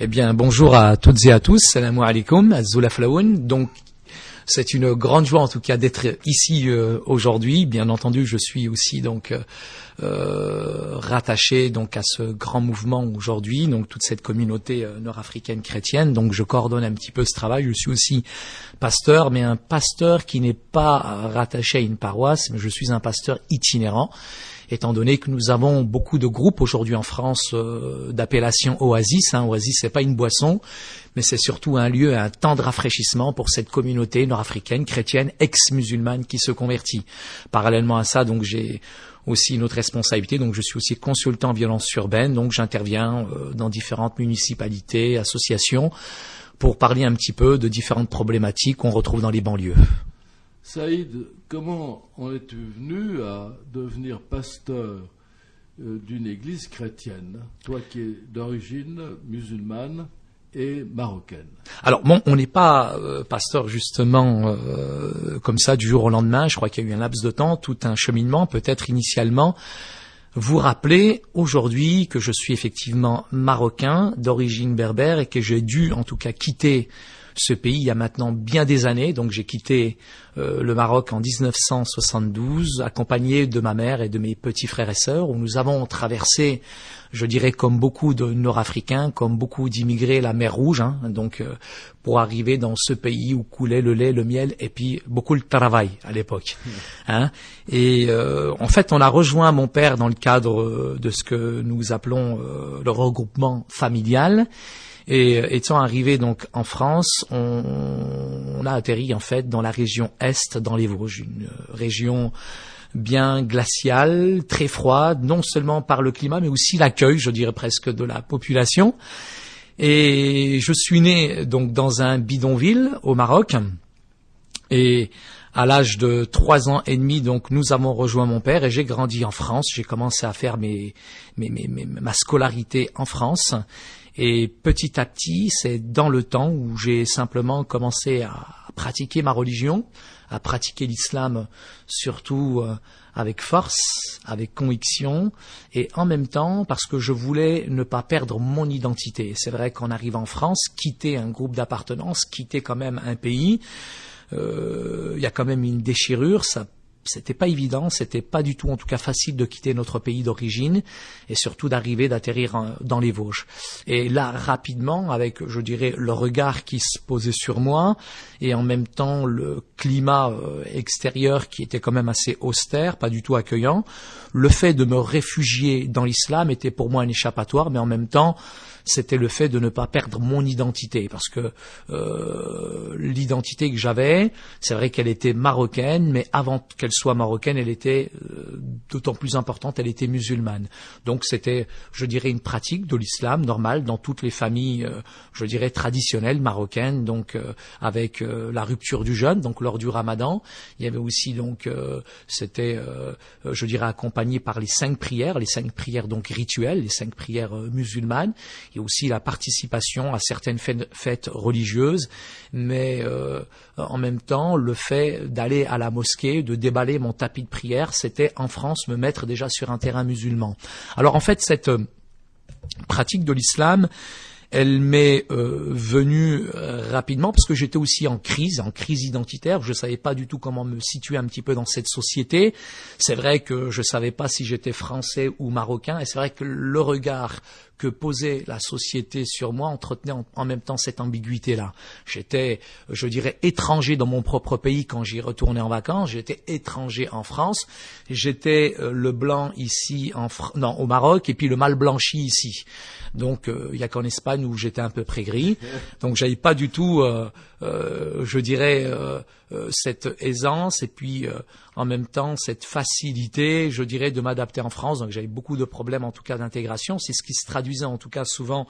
Eh bien, bonjour à toutes et à tous. Salam alaikum, Azula Flaoun. Donc, c'est une grande joie en tout cas d'être ici euh, aujourd'hui. Bien entendu, je suis aussi donc euh, euh, rattaché donc à ce grand mouvement aujourd'hui, donc toute cette communauté nord-africaine chrétienne. Donc, je coordonne un petit peu ce travail. Je suis aussi pasteur, mais un pasteur qui n'est pas rattaché à une paroisse. Mais je suis un pasteur itinérant étant donné que nous avons beaucoup de groupes aujourd'hui en France euh, d'appellation Oasis. Hein. Oasis, n'est pas une boisson, mais c'est surtout un lieu, un temps de rafraîchissement pour cette communauté nord-africaine, chrétienne, ex-musulmane qui se convertit. Parallèlement à ça, donc j'ai aussi une autre responsabilité. Donc, je suis aussi consultant en violence urbaine. Donc, j'interviens euh, dans différentes municipalités, associations, pour parler un petit peu de différentes problématiques qu'on retrouve dans les banlieues. Saïd, comment en es-tu venu à devenir pasteur euh, d'une église chrétienne, toi qui es d'origine musulmane et marocaine. Alors bon, on n'est pas euh, pasteur justement euh, comme ça du jour au lendemain. Je crois qu'il y a eu un laps de temps, tout un cheminement, peut-être initialement. Vous rappelez aujourd'hui que je suis effectivement marocain d'origine berbère et que j'ai dû en tout cas quitter ce pays il y a maintenant bien des années. Donc j'ai quitté euh, le Maroc en 1972, accompagné de ma mère et de mes petits frères et sœurs, où nous avons traversé, je dirais comme beaucoup de Nord-Africains, comme beaucoup d'immigrés, la mer Rouge, hein. donc euh, pour arriver dans ce pays où coulait le lait, le miel et puis beaucoup le travail à l'époque. Mmh. Hein. Et euh, en fait, on a rejoint mon père dans le cadre de ce que nous appelons le regroupement familial. Et euh, étant arrivé donc en France, on, a atterri en fait dans la région est, dans les Vosges, une euh, région bien glaciale, très froide, non seulement par le climat, mais aussi l'accueil, je dirais presque, de la population. Et je suis né donc dans un bidonville au Maroc. Et à l'âge de trois ans et demi, donc nous avons rejoint mon père et j'ai grandi en France. J'ai commencé à faire mes, mes, mes, ma scolarité en France et petit à petit, c'est dans le temps où j'ai simplement commencé à pratiquer ma religion, à pratiquer l'islam surtout euh, avec force, avec conviction, et en même temps parce que je voulais ne pas perdre mon identité. C'est vrai qu'en arrivant en France, quitter un groupe d'appartenance, quitter quand même un pays, euh, il y a quand même une déchirure, ça c'était pas évident, c'était pas du tout en tout cas facile de quitter notre pays d'origine et surtout d'arriver d'atterrir dans les Vosges. Et là rapidement avec je dirais le regard qui se posait sur moi et en même temps le climat euh, extérieur qui était quand même assez austère, pas du tout accueillant, le fait de me réfugier dans l'islam était pour moi un échappatoire mais en même temps c'était le fait de ne pas perdre mon identité, parce que euh, l'identité que j'avais, c'est vrai qu'elle était marocaine, mais avant qu'elle soit marocaine, elle était euh, d'autant plus importante, elle était musulmane. Donc c'était, je dirais, une pratique de l'islam normale dans toutes les familles, euh, je dirais, traditionnelles marocaines, donc avec la rupture du jeûne, donc lors du ramadan, il y avait aussi donc, c'était, je dirais, accompagné par les cinq prières, les cinq prières donc rituelles, les cinq prières musulmanes, aussi la participation à certaines fêtes, religieuses, mais euh, en même temps, le fait d'aller à la mosquée, de déballer mon tapis de prière, c'était en France me mettre déjà sur un terrain musulman. Alors en fait, cette euh, pratique de l'islam, elle m'est euh, venue rapidement parce que j'étais aussi en crise, en crise identitaire. Je ne savais pas du tout comment me situer un petit peu dans cette société. C'est vrai que je ne savais pas si j'étais français ou marocain, et c'est vrai que le regard que posait la société sur moi entretenait en, même temps cette ambiguïté-là. J'étais, je dirais, étranger dans mon propre pays quand j'y retournais en vacances. J'étais étranger en France. J'étais euh, le blanc ici, non, au Maroc, et puis le mal blanchi ici. Donc, euh, il n'y a qu'en Espagne où j'étais un peu près gris Donc, j'avais pas du tout euh, euh, je dirais, euh, euh, cette aisance et puis en même temps cette facilité, je dirais, de m'adapter en France. Donc j'avais beaucoup de problèmes en tout cas d'intégration. C'est ce qui se traduisait en tout cas souvent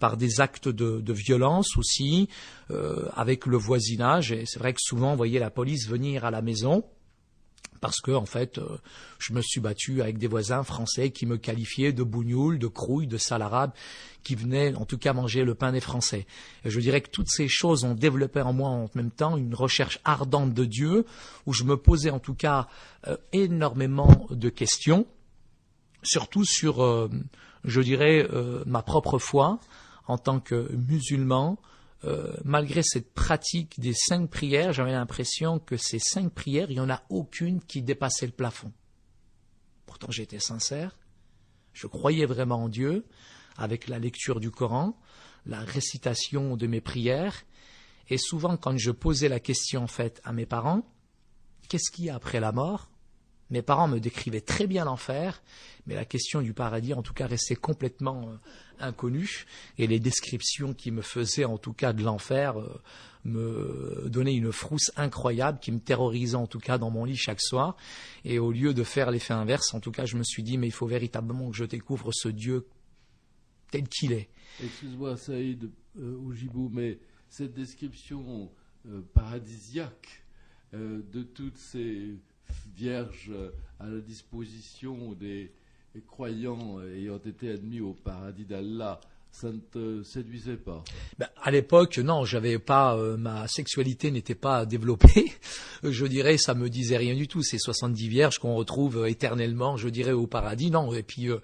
par des actes de, de violence aussi avec le voisinage. Et c'est vrai que souvent on voyait la police venir à la maison parce que en fait, euh, je me suis battu avec des voisins français qui me qualifiaient de bougnoule, de crouille, de sale arabe, qui venaient en tout cas manger le pain des Français. Et je dirais que toutes ces choses ont développé en moi en même temps une recherche ardente de Dieu, où je me posais en tout cas euh, énormément de questions, surtout sur, euh, je dirais, ma propre foi en tant que musulman, euh, malgré cette pratique des cinq prières, j'avais l'impression que ces cinq prières, il n'y en a aucune qui dépassait le plafond. Pourtant, j'étais sincère. Je croyais vraiment en Dieu avec la lecture du Coran, la récitation de mes prières. Et souvent, quand je posais la question en fait à mes parents, qu'est-ce qu'il y a après la mort mes parents me décrivaient très bien l'enfer, mais la question du paradis, en tout cas, restait complètement euh, inconnue. Et les descriptions qui me faisaient, en tout cas, de l'enfer, euh, me donnaient une frousse incroyable qui me terrorisait, en tout cas, dans mon lit chaque soir. Et au lieu de faire l'effet inverse, en tout cas, je me suis dit, mais il faut véritablement que je découvre ce Dieu tel qu'il est. Excuse-moi, Saïd euh, Oujibou, mais cette description paradisiaque de toutes ces vierge à la disposition des croyants ayant été admis au paradis d'Allah ça ne te séduisait pas ben, À l'époque, non, j'avais pas, euh, ma sexualité n'était pas développée. Euh, je dirais, ça me disait rien du tout. Ces 70 vierges qu'on retrouve euh, éternellement, je dirais, au paradis, non. Et puis, euh,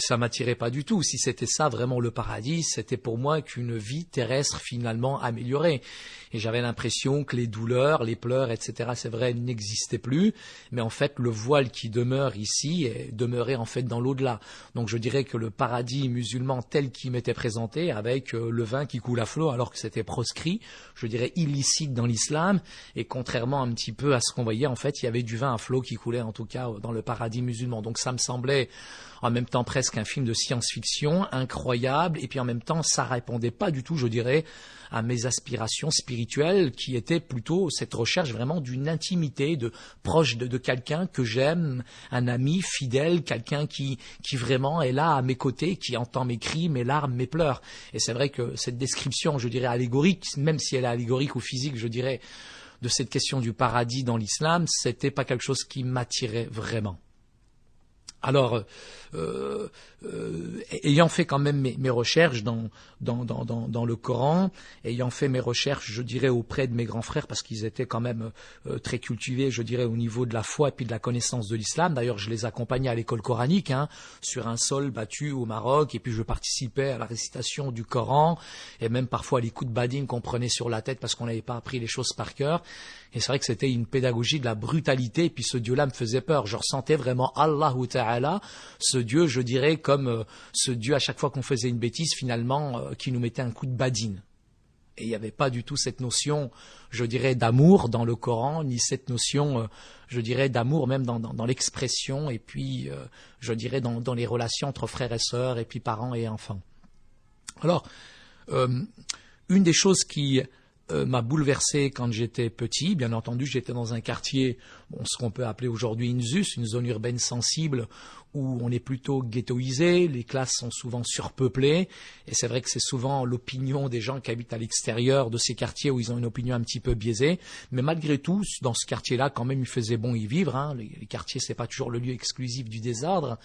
ça m'attirait pas du tout. Si c'était ça vraiment le paradis, c'était pour moi qu'une vie terrestre finalement améliorée et j'avais l'impression que les douleurs, les pleurs, etc., c'est vrai, n'existaient plus, mais en fait le voile qui demeure ici est demeuré en fait dans l'au-delà. Donc je dirais que le paradis musulman tel qu'il m'était présenté, avec euh, le vin qui coule à flot alors que c'était proscrit, je dirais illicite dans l'islam, et contrairement un petit peu à ce qu'on voyait, en fait il y avait du vin à flot qui coulait en tout cas euh, dans le paradis musulman. Donc ça me semblait en même temps presque un film de science-fiction incroyable, et puis en même temps ça répondait pas du tout, je dirais, à mes aspirations spirituelles qui étaient plutôt cette recherche vraiment d'une intimité, de proche de, quelqu'un que j'aime, un ami fidèle, quelqu'un qui, qui vraiment est là à mes côtés, qui entend mes cris, mes larmes, mes pleurs. Et c'est vrai que cette description, je dirais allégorique, même si elle est allégorique ou physique, je dirais, de cette question du paradis dans l'islam, c'était pas quelque chose qui m'attirait vraiment. Alors, euh, euh, ayant fait quand même mes, recherches dans le Coran, ayant fait mes recherches, je dirais, auprès de mes grands frères, parce qu'ils étaient quand même euh, très cultivés, je dirais, au niveau de la foi et puis de la connaissance de l'islam. D'ailleurs, je les accompagnais à l'école coranique, hein, sur un sol battu au Maroc, et puis je participais à la récitation du Coran, et même parfois les coups de badine qu'on prenait sur la tête parce qu'on n'avait pas appris les choses par cœur. Et c'est vrai que c'était une pédagogie de la brutalité, et puis ce Dieu-là me faisait peur. Je ressentais vraiment Allah Ta'ala, ce Dieu, je dirais, comme euh, ce Dieu à chaque fois qu'on faisait une bêtise, finalement, euh, qui nous mettait un coup de badine. Et il n'y avait pas du tout cette notion, je dirais, d'amour dans le Coran, ni cette notion, euh, je dirais, d'amour même dans, dans, dans l'expression, et puis, je dirais, dans, dans les relations entre frères et sœurs, et puis parents et enfants. Alors, une des choses qui euh, m'a bouleversé quand j'étais petit. Bien entendu, j'étais dans un quartier, ce qu'on peut appeler aujourd'hui Insus, une zone urbaine sensible, où on est plutôt ghettoisé, les classes sont souvent surpeuplées, et c'est vrai que c'est souvent l'opinion des gens qui habitent à l'extérieur de ces quartiers où ils ont une opinion un petit peu biaisée, mais malgré tout, dans ce quartier-là, quand même, il faisait bon y vivre, hein. les, les, quartiers, n'est pas toujours le lieu exclusif du désordre,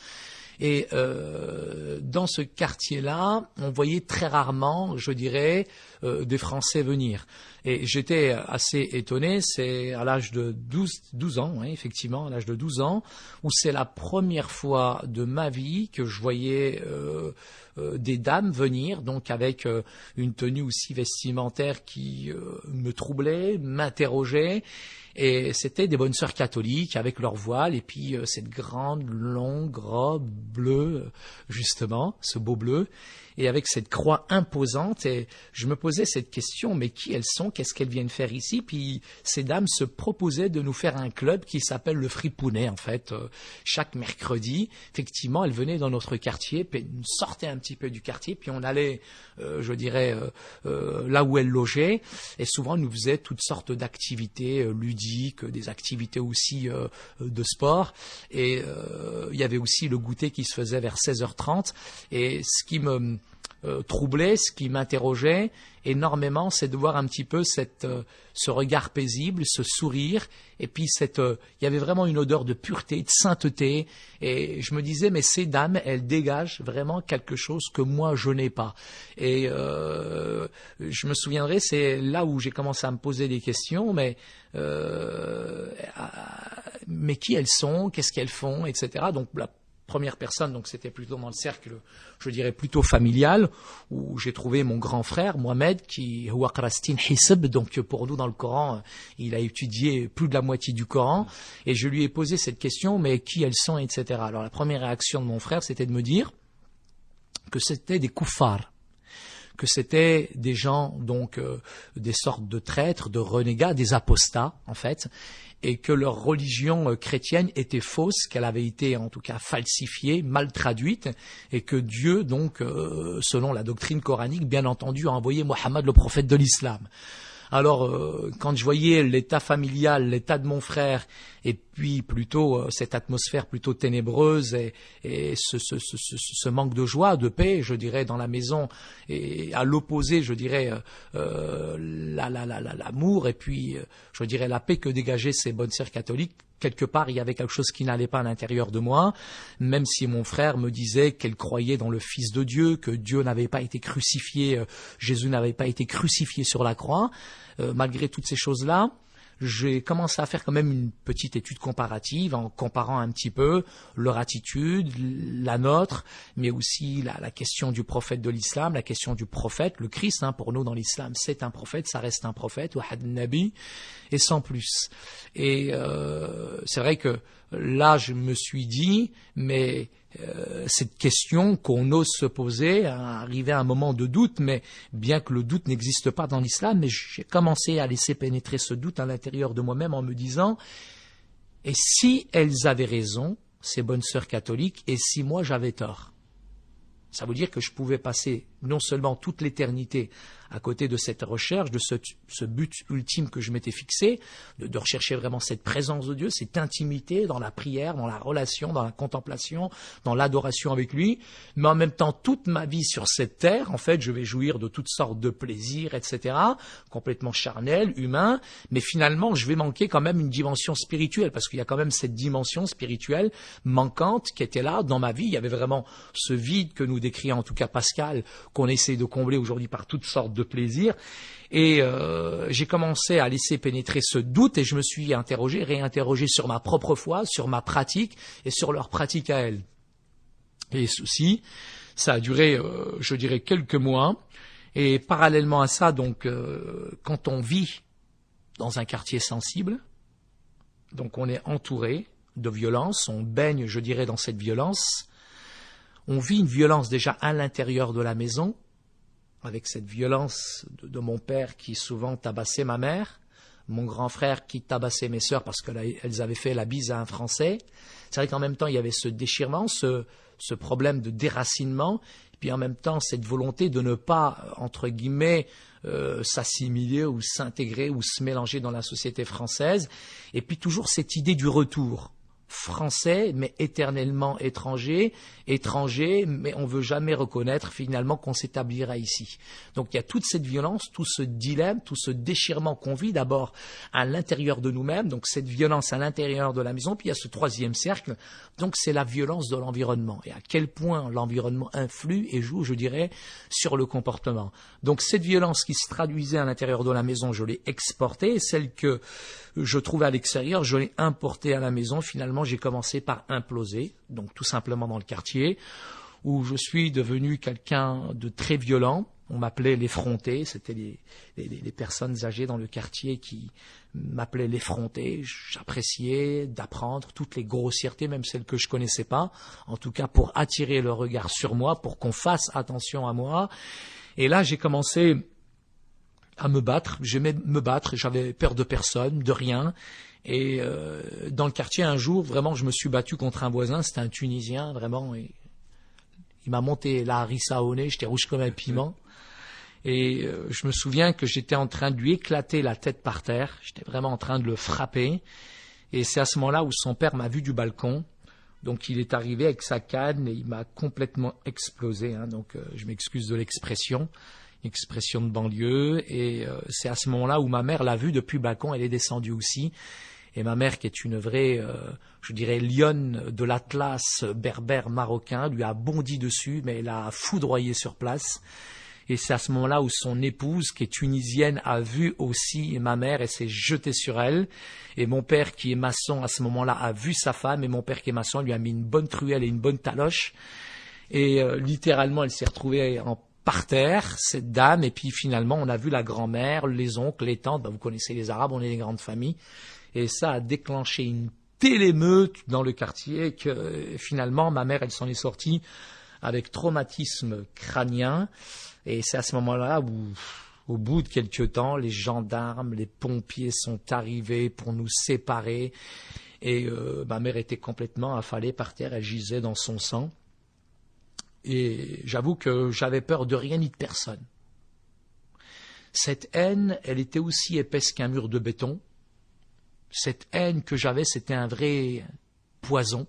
et euh, dans ce quartier-là, on voyait très rarement, je dirais, euh, des Français venir. Et j'étais assez étonné, c'est à l'âge de 12, 12 ans, hein, effectivement, à l'âge de 12 ans, où c'est la première fois de ma vie que je voyais euh, euh des dames venir, donc avec euh, une tenue aussi vestimentaire qui euh, me troublait, m'interrogeait. Et c'était des bonnes sœurs catholiques avec leur voile et puis cette grande longue robe bleue, justement, ce beau bleu, et avec cette croix imposante. Et je me posais cette question, mais qui elles sont qu'est-ce qu'elles viennent faire ici Puis ces dames se proposaient de nous faire un club qui s'appelle le Fripounet, en fait. Euh, chaque mercredi, effectivement, elles venaient dans notre quartier, puis nous sortaient un petit peu du quartier, puis on allait, euh, je dirais, euh, là où elles logeaient. Et souvent, nous faisaient toutes sortes d'activités ludiques, des activités aussi de sport. Et il y avait aussi le goûter qui se faisait vers 16h30. Et ce qui me euh, ce qui m'interrogeait énormément, c'est de voir un petit peu euh, ce regard paisible, ce sourire, et puis cette, euh, il y avait vraiment une odeur de pureté, de sainteté, et je me disais, mais ces dames, elles dégagent vraiment quelque chose que moi je n'ai pas. Et euh, je me souviendrai, c'est là où j'ai commencé à me poser des questions, mais mais qui elles sont, qu'est-ce qu'elles font, etc. Donc première personne, donc c'était plutôt dans le cercle, je dirais plutôt familial, où j'ai trouvé mon grand frère Mohamed, qui est Hisb, donc pour nous dans le Coran, il a étudié plus de la moitié du Coran, et je lui ai posé cette question, mais qui elles sont, etc. Alors la première réaction de mon frère, c'était de me dire que c'était des koufars que c'était des gens donc euh, des sortes de traîtres, de renégats, des apostats en fait, et que leur religion euh, chrétienne était fausse, qu'elle avait été en tout cas falsifiée, mal traduite, et que Dieu, donc, euh, selon la doctrine coranique, bien entendu, a envoyé Mohammed, le prophète de l'islam. Alors, euh, quand je voyais l'état familial, l'état de mon frère, et puis plutôt euh, cette atmosphère plutôt ténébreuse et, ce, manque de joie, de paix, je dirais, dans la maison, et à l'opposé, je dirais, euh, l'amour la, la, l'amour et puis, je dirais, la paix que dégageaient ces bonnes sœurs catholiques, quelque part, il y avait quelque chose qui n'allait pas à l'intérieur de moi, même si mon frère me disait qu'elle croyait dans le Fils de Dieu, que Dieu n'avait pas été crucifié, euh, Jésus n'avait pas été crucifié sur la croix, euh, malgré toutes ces choses-là, j'ai commencé à faire quand même une petite étude comparative en comparant un petit peu leur attitude, la nôtre, mais aussi la, la question du prophète de l'islam, la question du prophète, le Christ, hein, pour nous dans l'islam, c'est un prophète, ça reste un prophète, ou Nabi, et sans plus. Et euh, c'est vrai que là, je me suis dit, mais euh, cette question qu'on ose se poser, hein, arriver à un moment de doute, mais bien que le doute n'existe pas dans l'islam, mais j'ai commencé à laisser pénétrer ce doute à l'intérieur de moi-même en me disant, et si elles avaient raison, ces bonnes sœurs catholiques, et si moi j'avais tort Ça veut dire que je pouvais passer non seulement toute l'éternité à côté de cette recherche, de ce, ce but ultime que je m'étais fixé, de, de, rechercher vraiment cette présence de Dieu, cette intimité dans la prière, dans la relation, dans la contemplation, dans l'adoration avec lui, mais en même temps toute ma vie sur cette terre, en fait, je vais jouir de toutes sortes de plaisirs, etc., complètement charnels, humains, mais finalement, je vais manquer quand même une dimension spirituelle, parce qu'il y a quand même cette dimension spirituelle manquante qui était là dans ma vie. Il y avait vraiment ce vide que nous décrit en tout cas Pascal, qu'on essaie de combler aujourd'hui par toutes sortes de plaisirs. Et euh, j'ai commencé à laisser pénétrer ce doute et je me suis interrogé, réinterrogé sur ma propre foi, sur ma pratique et sur leur pratique à elle. Et ceci, ça a duré, euh, je dirais, quelques mois. Et parallèlement à ça, donc, euh, quand on vit dans un quartier sensible, donc on est entouré de violence, on baigne, je dirais, dans cette violence, on vit une violence déjà à l'intérieur de la maison, avec cette violence de, mon père qui souvent tabassait ma mère, mon grand frère qui tabassait mes sœurs parce qu'elles avaient fait la bise à un Français. C'est vrai qu'en même temps, il y avait ce déchirement, ce, problème de déracinement, puis en même temps, cette volonté de ne pas, entre guillemets, euh, s'assimiler ou s'intégrer ou se mélanger dans la société française, et puis toujours cette idée du retour français, mais éternellement étranger, étranger, mais on ne veut jamais reconnaître finalement qu'on s'établira ici. Donc il y a toute cette violence, tout ce dilemme, tout ce déchirement qu'on vit d'abord à l'intérieur de nous-mêmes, donc cette violence à l'intérieur de la maison, puis il y a ce troisième cercle, donc c'est la violence de l'environnement et à quel point l'environnement influe et joue, je dirais, sur le comportement. Donc cette violence qui se traduisait à l'intérieur de la maison, je l'ai exportée, celle que je trouvais à l'extérieur, je l'ai importé à la maison. Finalement, j'ai commencé par imploser, donc tout simplement dans le quartier, où je suis devenu quelqu'un de très violent. On m'appelait l'effronté, c'était les, personnes âgées dans le quartier qui m'appelaient l'effronté. J'appréciais d'apprendre toutes les grossièretés, même celles que je connaissais pas, en tout cas pour attirer le regard sur moi, pour qu'on fasse attention à moi. Et là, j'ai commencé à me battre. J'aimais me battre, j'avais peur de personne, de rien. Et euh, dans le quartier, un jour, vraiment, je me suis battu contre un voisin, c'était un Tunisien, vraiment. Et il m'a monté la harissa au nez, j'étais rouge comme un piment. Et euh, je me souviens que j'étais en train de lui éclater la tête par terre, j'étais vraiment en train de le frapper. Et c'est à ce moment-là où son père m'a vu du balcon. Donc il est arrivé avec sa canne et il m'a complètement explosé. Hein. donc euh, je m'excuse de l'expression expression de banlieue. Et euh, c'est à ce moment-là où ma mère l'a vu depuis Bacon, elle est descendue aussi. Et ma mère, qui est une vraie, euh, je dirais, lionne de l'Atlas berbère marocain, lui a bondi dessus, mais elle a foudroyé sur place. Et c'est à ce moment-là où son épouse, qui est tunisienne, a vu aussi ma mère et s'est jetée sur elle. Et mon père, qui est maçon, à ce moment-là, a vu sa femme. Et mon père, qui est maçon, lui a mis une bonne truelle et une bonne taloche. Et euh, littéralement, elle s'est retrouvée en par terre, cette dame, et puis finalement on a vu la grand-mère, les oncles, les tantes, ben, vous connaissez les Arabes, on est des grandes familles, et ça a déclenché une telle émeute dans le quartier que finalement ma mère, elle s'en est sortie avec traumatisme crânien, et c'est à ce moment-là où au bout de quelques temps, les gendarmes, les pompiers sont arrivés pour nous séparer. Et euh, ma mère était complètement affalée par terre, elle gisait dans son sang. Et j'avoue que j'avais peur de rien ni de personne. Cette haine, elle était aussi épaisse qu'un mur de béton. Cette haine que j'avais, c'était un vrai poison.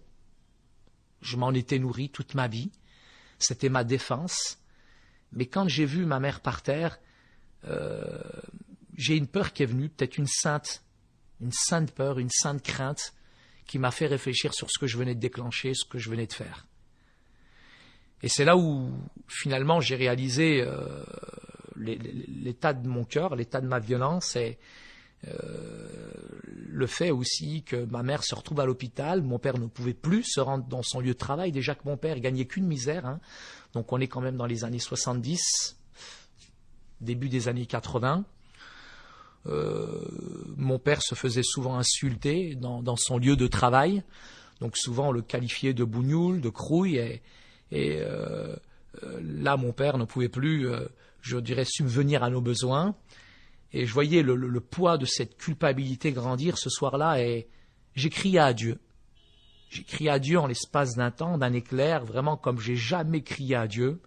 Je m'en étais nourri toute ma vie. C'était ma défense. Mais quand j'ai vu ma mère par terre, euh, j'ai une peur qui est venue, peut-être une sainte, une sainte peur, une sainte crainte, qui m'a fait réfléchir sur ce que je venais de déclencher, ce que je venais de faire. Et c'est là où finalement j'ai réalisé euh, l'état de mon cœur, l'état de ma violence et euh, le fait aussi que ma mère se retrouve à l'hôpital, mon père ne pouvait plus se rendre dans son lieu de travail, déjà que mon père gagnait qu'une misère, hein. donc on est quand même dans les années 70, début des années 80. Euh, mon père se faisait souvent insulter dans, son lieu de travail, donc souvent on le qualifiait de bougnoule, de crouille, et euh, euh, là, mon père ne pouvait plus, euh, je dirais, subvenir à nos besoins. Et je voyais le, poids de cette culpabilité grandir ce soir-là et j'ai crié à Dieu. J'ai crié à Dieu en l'espace d'un temps, d'un éclair, vraiment comme j'ai jamais crié à Dieu.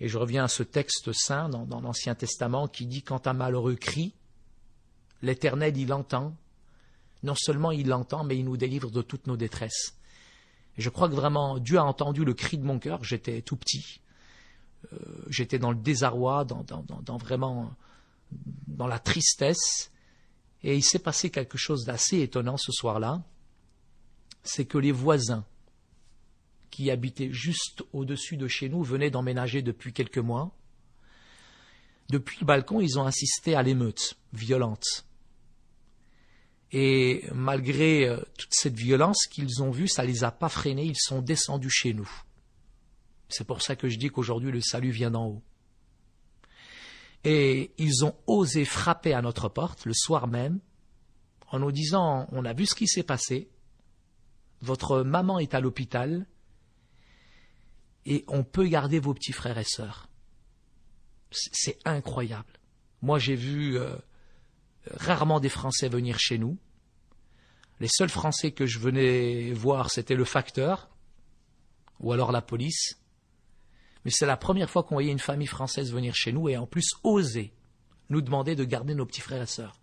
Et je reviens à ce texte saint dans, l'Ancien Testament qui dit Quand un malheureux crie, l'Éternel il l'entend. Non seulement il l'entend, mais il nous délivre de toutes nos détresses je crois que vraiment Dieu a entendu le cri de mon cœur. J'étais tout petit. Euh, j'étais dans le désarroi, dans, vraiment dans la tristesse. Et il s'est passé quelque chose d'assez étonnant ce soir-là. C'est que les voisins qui habitaient juste au-dessus de chez nous venaient d'emménager depuis quelques mois. Depuis le balcon, ils ont assisté à l'émeute violente et malgré euh, toute cette violence qu'ils ont vue, ça ne les a pas freinés, ils sont descendus chez nous. C'est pour ça que je dis qu'aujourd'hui le salut vient d'en haut. Et ils ont osé frapper à notre porte le soir même en nous disant on a vu ce qui s'est passé, votre maman est à l'hôpital et on peut garder vos petits frères et sœurs. C'est incroyable. Moi j'ai vu euh, rarement des Français venir chez nous. Les seuls Français que je venais voir, c'était le facteur ou alors la police. Mais c'est la première fois qu'on voyait une famille française venir chez nous et en plus oser nous demander de garder nos petits frères et sœurs.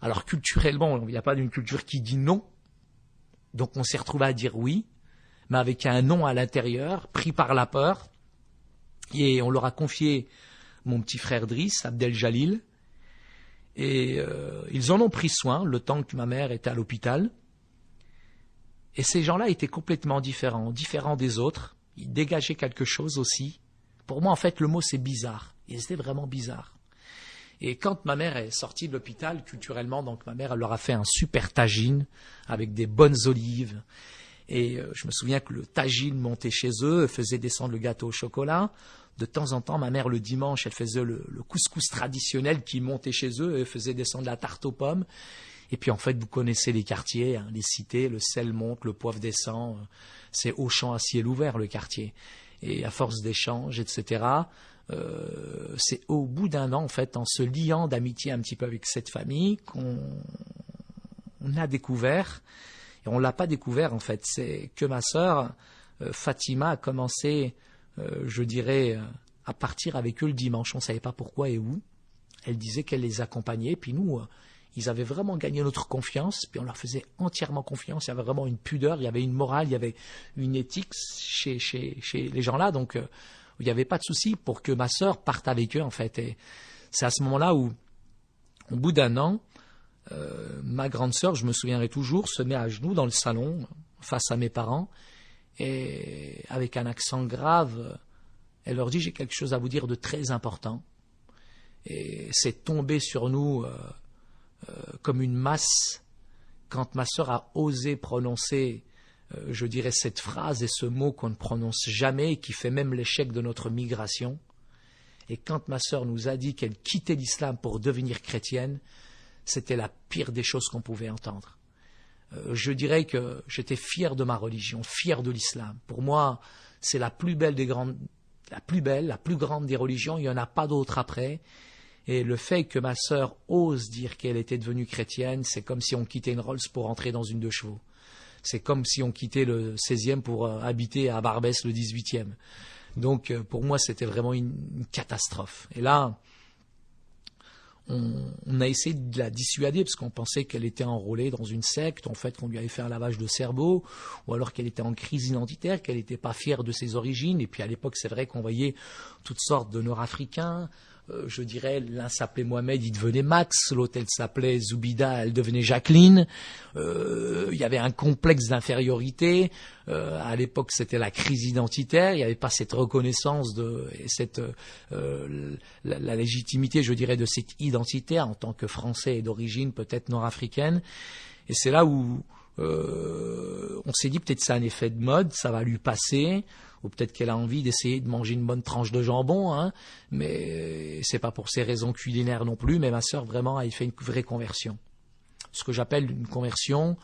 Alors culturellement, il n'y a pas d'une culture qui dit non. Donc on s'est retrouvé à dire oui, mais avec un non à l'intérieur, pris par la peur. Et on leur a confié mon petit frère Driss, Abdel Jalil, et euh, ils en ont pris soin le temps que ma mère était à l'hôpital. Et ces gens-là étaient complètement différents, différents des autres. Ils dégageaient quelque chose aussi. Pour moi, en fait, le mot c'est bizarre. Ils étaient vraiment bizarres. Et quand ma mère est sortie de l'hôpital, culturellement, donc ma mère leur a fait un super tagine avec des bonnes olives. Et euh, je me souviens que le tagine montait chez eux, faisait descendre le gâteau au chocolat de temps en temps, ma mère le dimanche, elle faisait le, couscous traditionnel qui montait chez eux et faisait descendre la tarte aux pommes. Et puis en fait, vous connaissez les quartiers, hein, les cités, le sel monte, le poivre descend, euh, c'est au champ à ciel ouvert le quartier. Et à force d'échanges, etc., euh, c'est au bout d'un an, en fait, en se liant d'amitié un petit peu avec cette famille, qu'on a découvert, et on l'a pas découvert en fait, c'est que ma sœur, euh, Fatima, a commencé euh, je dirais, euh, à partir avec eux le dimanche. On ne savait pas pourquoi et où. Elle disait qu'elle les accompagnait. Puis nous, euh, ils avaient vraiment gagné notre confiance. Puis on leur faisait entièrement confiance. Il y avait vraiment une pudeur, il y avait une morale, il y avait une éthique chez, les gens-là. Donc il n'y avait pas de souci pour que ma sœur parte avec eux, en fait. Et c'est à ce moment-là où, au bout d'un an, ma grande sœur, je me souviendrai toujours, se met à genoux dans le salon face à mes parents et avec un accent grave, elle leur dit J'ai quelque chose à vous dire de très important. Et c'est tombé sur nous euh, euh, comme une masse quand ma sœur a osé prononcer, euh, je dirais, cette phrase et ce mot qu'on ne prononce jamais et qui fait même l'échec de notre migration. Et quand ma sœur nous a dit qu'elle quittait l'islam pour devenir chrétienne, c'était la pire des choses qu'on pouvait entendre. Euh, je dirais que j'étais fier de ma religion, fier de l'islam. Pour moi, c'est la plus belle des grandes, la plus belle, la plus grande des religions. Il n'y en a pas d'autre après. Et le fait que ma sœur ose dire qu'elle était devenue chrétienne, c'est comme si on quittait une Rolls pour entrer dans une deux chevaux. C'est comme si on quittait le 16e pour euh, habiter à Barbès le 18e. Donc euh, pour moi, c'était vraiment une, catastrophe. Et là, on, a essayé de la dissuader parce qu'on pensait qu'elle était enrôlée dans une secte, en fait qu'on lui avait fait un lavage de cerveau, ou alors qu'elle était en crise identitaire, qu'elle n'était pas fière de ses origines. Et puis à l'époque, c'est vrai qu'on voyait toutes sortes de Nord-Africains, euh, je dirais, l'un s'appelait Mohamed, il devenait Max, l'autre elle s'appelait Zoubida, elle devenait Jacqueline. Euh, il y avait un complexe d'infériorité. Euh, à l'époque, c'était la crise identitaire. Il n'y avait pas cette reconnaissance de cette la, légitimité, je dirais, de cette identité en tant que Français et d'origine peut-être nord-africaine. Et c'est là où euh, on s'est dit peut-être c'est un effet de mode, ça va lui passer, ou peut-être qu'elle a envie d'essayer de manger une bonne tranche de jambon, hein, mais c'est pas pour ses raisons culinaires non plus. Mais ma sœur vraiment a fait une vraie conversion, ce que j'appelle une conversion,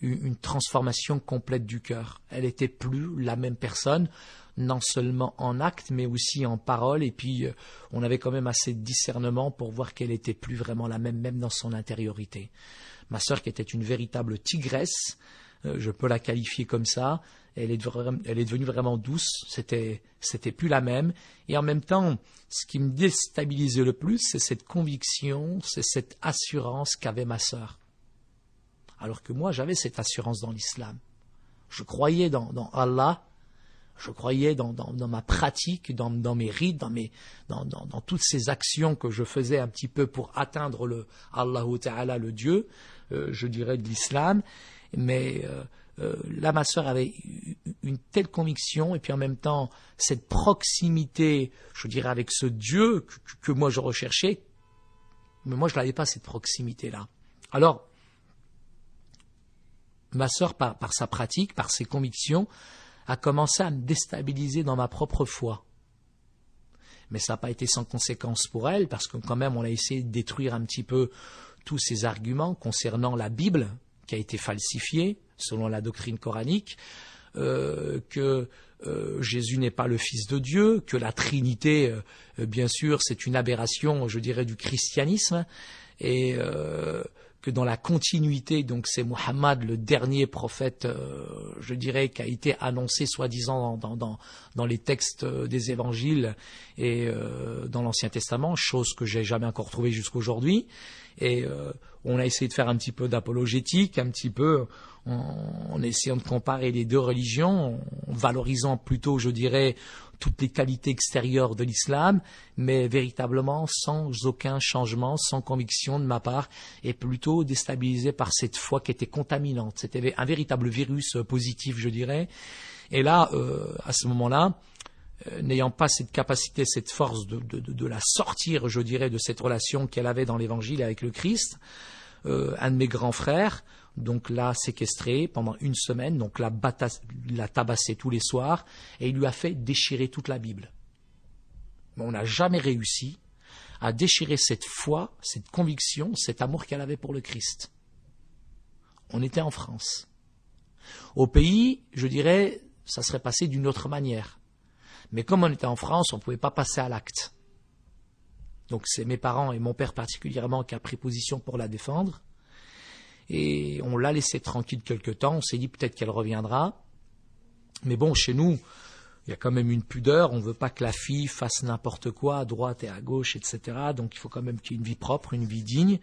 une, transformation complète du cœur. Elle était plus la même personne non seulement en actes, mais aussi en paroles. Et puis, euh, on avait quand même assez de discernement pour voir qu'elle était plus vraiment la même, même dans son intériorité ma sœur qui était une véritable tigresse, euh, je peux la qualifier comme ça, elle est, devenue vraiment douce, c'était, c'était plus la même. Et en même temps, ce qui me déstabilisait le plus, c'est cette conviction, c'est cette assurance qu'avait ma sœur. Alors que moi, j'avais cette assurance dans l'islam. Je croyais dans, Allah, je croyais dans, ma pratique, dans, mes rites, dans, toutes ces actions que je faisais un petit peu pour atteindre le Allah Ta'ala, le Dieu. Euh, je dirais, de l'islam. Mais euh, euh, là, ma soeur avait une telle conviction, et puis en même temps, cette proximité, je dirais, avec ce Dieu que, moi je recherchais, mais moi je n'avais pas cette proximité-là. Alors, ma sœur, par, par, sa pratique, par ses convictions, a commencé à me déstabiliser dans ma propre foi. Mais ça n'a pas été sans conséquence pour elle, parce que quand même on a essayé de détruire un petit peu tous ces arguments concernant la Bible qui a été falsifiée selon la doctrine coranique, euh, que euh, Jésus n'est pas le Fils de Dieu, que la Trinité, euh, bien sûr, c'est une aberration, je dirais, du christianisme, et que dans la continuité, donc c'est Muhammad le dernier prophète, euh, je dirais, qui a été annoncé soi-disant dans, les textes euh, des évangiles et euh, dans l'Ancien Testament, chose que j'ai jamais encore trouvée jusqu'aujourd'hui. Et on a essayé de faire un petit peu d'apologétique, un petit peu en, en, essayant de comparer les deux religions, en valorisant plutôt, je dirais, toutes les qualités extérieures de l'islam, mais véritablement sans aucun changement, sans conviction de ma part, et plutôt déstabilisé par cette foi qui était contaminante. C'était un véritable virus euh, positif, je dirais. Et là, euh, à ce moment-là, euh, n'ayant pas cette capacité, cette force de, la sortir, je dirais, de cette relation qu'elle avait dans l'Évangile avec le Christ, un de mes grands frères, donc l'a séquestré pendant une semaine, donc l'a, l'a tabassé tous les soirs, et il lui a fait déchirer toute la Bible. Mais on n'a jamais réussi à déchirer cette foi, cette conviction, cet amour qu'elle avait pour le Christ. On était en France. Au pays, je dirais, ça serait passé d'une autre manière. Mais comme on était en France, on ne pouvait pas passer à l'acte. Donc c'est mes parents et mon père particulièrement qui a pris position pour la défendre. Et on l'a laissée tranquille quelque temps. On s'est dit peut-être qu'elle reviendra. Mais bon, chez nous, il y a quand même une pudeur. On ne veut pas que la fille fasse n'importe quoi à droite et à gauche, etc. Donc il faut quand même qu'il y ait une vie propre, une vie digne.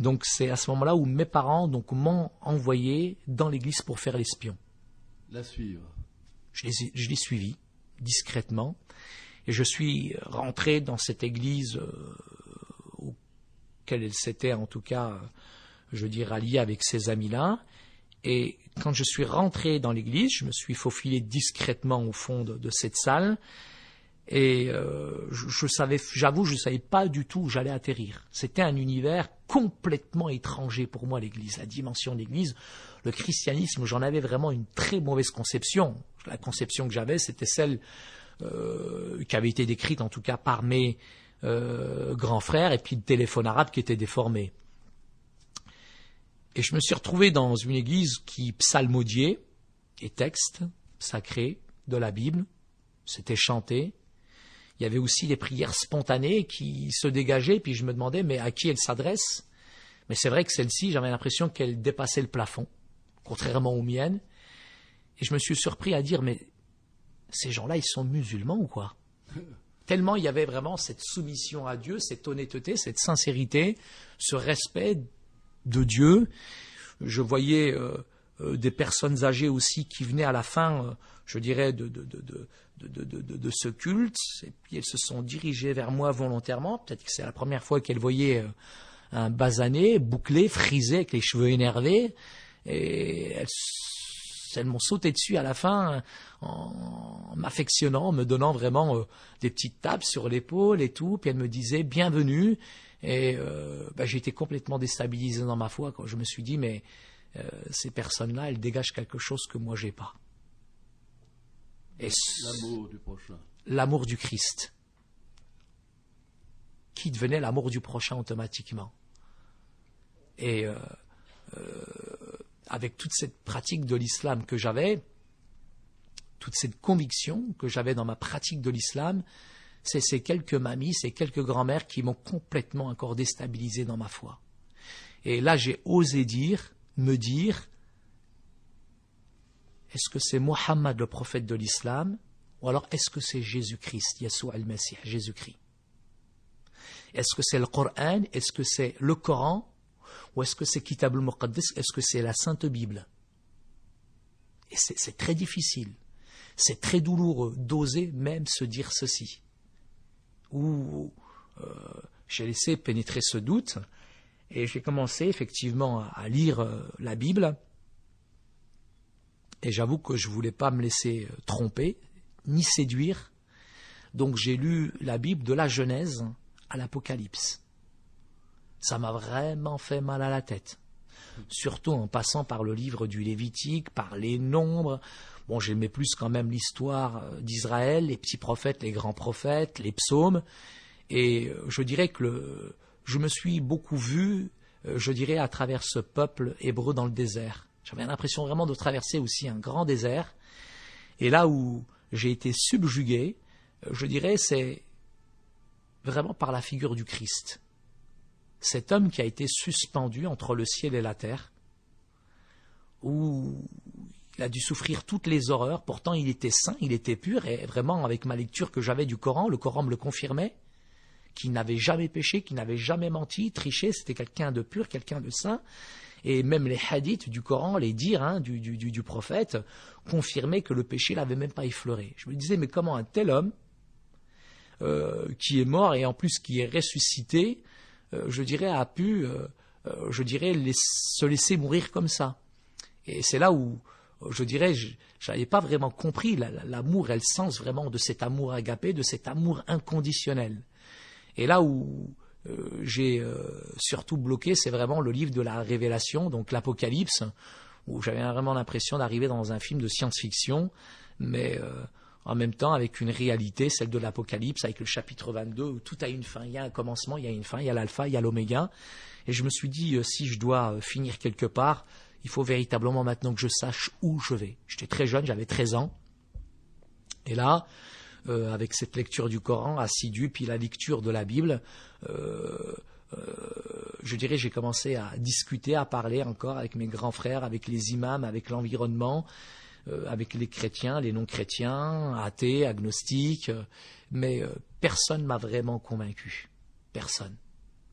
Donc c'est à ce moment-là où mes parents donc m'ont envoyé dans l'église pour faire l'espion. La suivre. Je l'ai, je suivi discrètement et je suis rentré dans cette église euh, auquel elle s'était en tout cas je dis rallié avec ces amis-là. Et quand je suis rentré dans l'église, je me suis faufilé discrètement au fond de, cette salle. Et euh, je, savais, j'avoue, je ne savais pas du tout où j'allais atterrir. C'était un univers complètement étranger pour moi, l'Église, la dimension de l'Église. Le christianisme, j'en avais vraiment une très mauvaise conception. La conception que j'avais, c'était celle euh, qui avait été décrite en tout cas par mes euh, grands frères, et puis le téléphone arabe qui était déformé. Et je me suis retrouvé dans une église qui psalmodiait des textes sacrés de la Bible. C'était chanté. Il y avait aussi des prières spontanées qui se dégageaient, puis je me demandais, mais à qui elles s'adressent Mais c'est vrai que celle-ci, j'avais l'impression qu'elle dépassait le plafond, contrairement aux miennes. Et je me suis surpris à dire, mais ces gens-là, ils sont musulmans ou quoi Tellement il y avait vraiment cette soumission à Dieu, cette honnêteté, cette sincérité, ce respect de Dieu. Je voyais euh, euh, des personnes âgées aussi qui venaient à la fin, euh, je dirais, de, ce culte, et puis elles se sont dirigées vers moi volontairement, peut-être que c'est la première fois qu'elles voyaient un basané, bouclé, frisé, avec les cheveux énervés, et elles, m'ont sauté dessus à la fin en m'affectionnant, en me donnant vraiment des petites tapes sur l'épaule et tout, puis elles me disaient « bienvenue », et euh, ben, j'ai été complètement déstabilisé dans ma foi. quand Je me suis dit, mais euh, ces personnes-là, elles dégagent quelque chose que moi, j'ai pas. L'amour du prochain. L'amour du Christ. Qui devenait l'amour du prochain automatiquement. Et euh, avec toute cette pratique de l'islam que j'avais, toute cette conviction que j'avais dans ma pratique de l'islam, c'est ces quelques mamies, ces quelques grand-mères qui m'ont complètement encore déstabilisé dans ma foi. Et là, j'ai osé dire, me dire, est-ce que c'est Mohammed le prophète de l'islam ou alors est-ce que c'est Jésus-Christ, Yassou al Messie, Jésus-Christ Est-ce que c'est le Coran Est-ce que c'est le Coran Ou est-ce que c'est Kitab al-Muqaddis Est-ce que c'est la Sainte Bible Et c'est très difficile, c'est très douloureux d'oser même se dire ceci où euh, j'ai laissé pénétrer ce doute et j'ai commencé effectivement à lire euh, la Bible. Et j'avoue que je ne voulais pas me laisser euh, tromper ni séduire. Donc j'ai lu la Bible de la Genèse à l'Apocalypse. Ça m'a vraiment fait mal à la tête surtout en passant par le livre du Lévitique, par les nombres, Bon, j'aimais plus quand même l'histoire euh, d'Israël, les petits prophètes, les grands prophètes, les psaumes. Et euh, je dirais que le, je me suis beaucoup vu, euh, je dirais, à travers ce peuple hébreu dans le désert. J'avais l'impression vraiment de traverser aussi un grand désert. Et là où j'ai été subjugué, je dirais, c'est vraiment par la figure du Christ. Cet homme qui a été suspendu entre le ciel et la terre, où il a dû souffrir toutes les horreurs. Pourtant, il était saint, il était pur, et vraiment, avec ma lecture que j'avais du Coran, le Coran me le confirmait, qu'il n'avait jamais péché, qu'il n'avait jamais menti, triché, c'était quelqu'un de pur, quelqu'un de saint. Et même les hadiths du Coran, les dires hein, du, prophète, confirmaient que le péché l'avait même pas effleuré. Je me disais, mais comment un tel homme, euh, qui est mort et en plus qui est ressuscité, euh, je dirais, a pu, euh, je dirais, se laisser mourir comme ça. Et c'est là où, je dirais, je n'avais pas vraiment compris l'amour et le sens vraiment de cet amour agapé, de cet amour inconditionnel. Et là où euh, j'ai euh, surtout bloqué, c'est vraiment le livre de la Révélation, donc l'Apocalypse, où j'avais vraiment l'impression d'arriver dans un film de science-fiction, mais euh, en même temps avec une réalité, celle de l'Apocalypse, avec le chapitre 22, où tout a une fin, il y a un commencement, il y a une fin, il y a l'alpha, il y a l'oméga. Et je me suis dit, si je dois finir quelque part, il faut véritablement maintenant que je sache où je vais. J'étais très jeune, j'avais 13 ans. Et là, euh, avec cette lecture du Coran assidue, puis la lecture de la Bible, euh, euh, je dirais, j'ai commencé à discuter, à parler encore avec mes grands frères, avec les imams, avec l'environnement, avec les chrétiens, les non-chrétiens, athées, agnostiques, mais euh, personne m'a vraiment convaincu. Personne.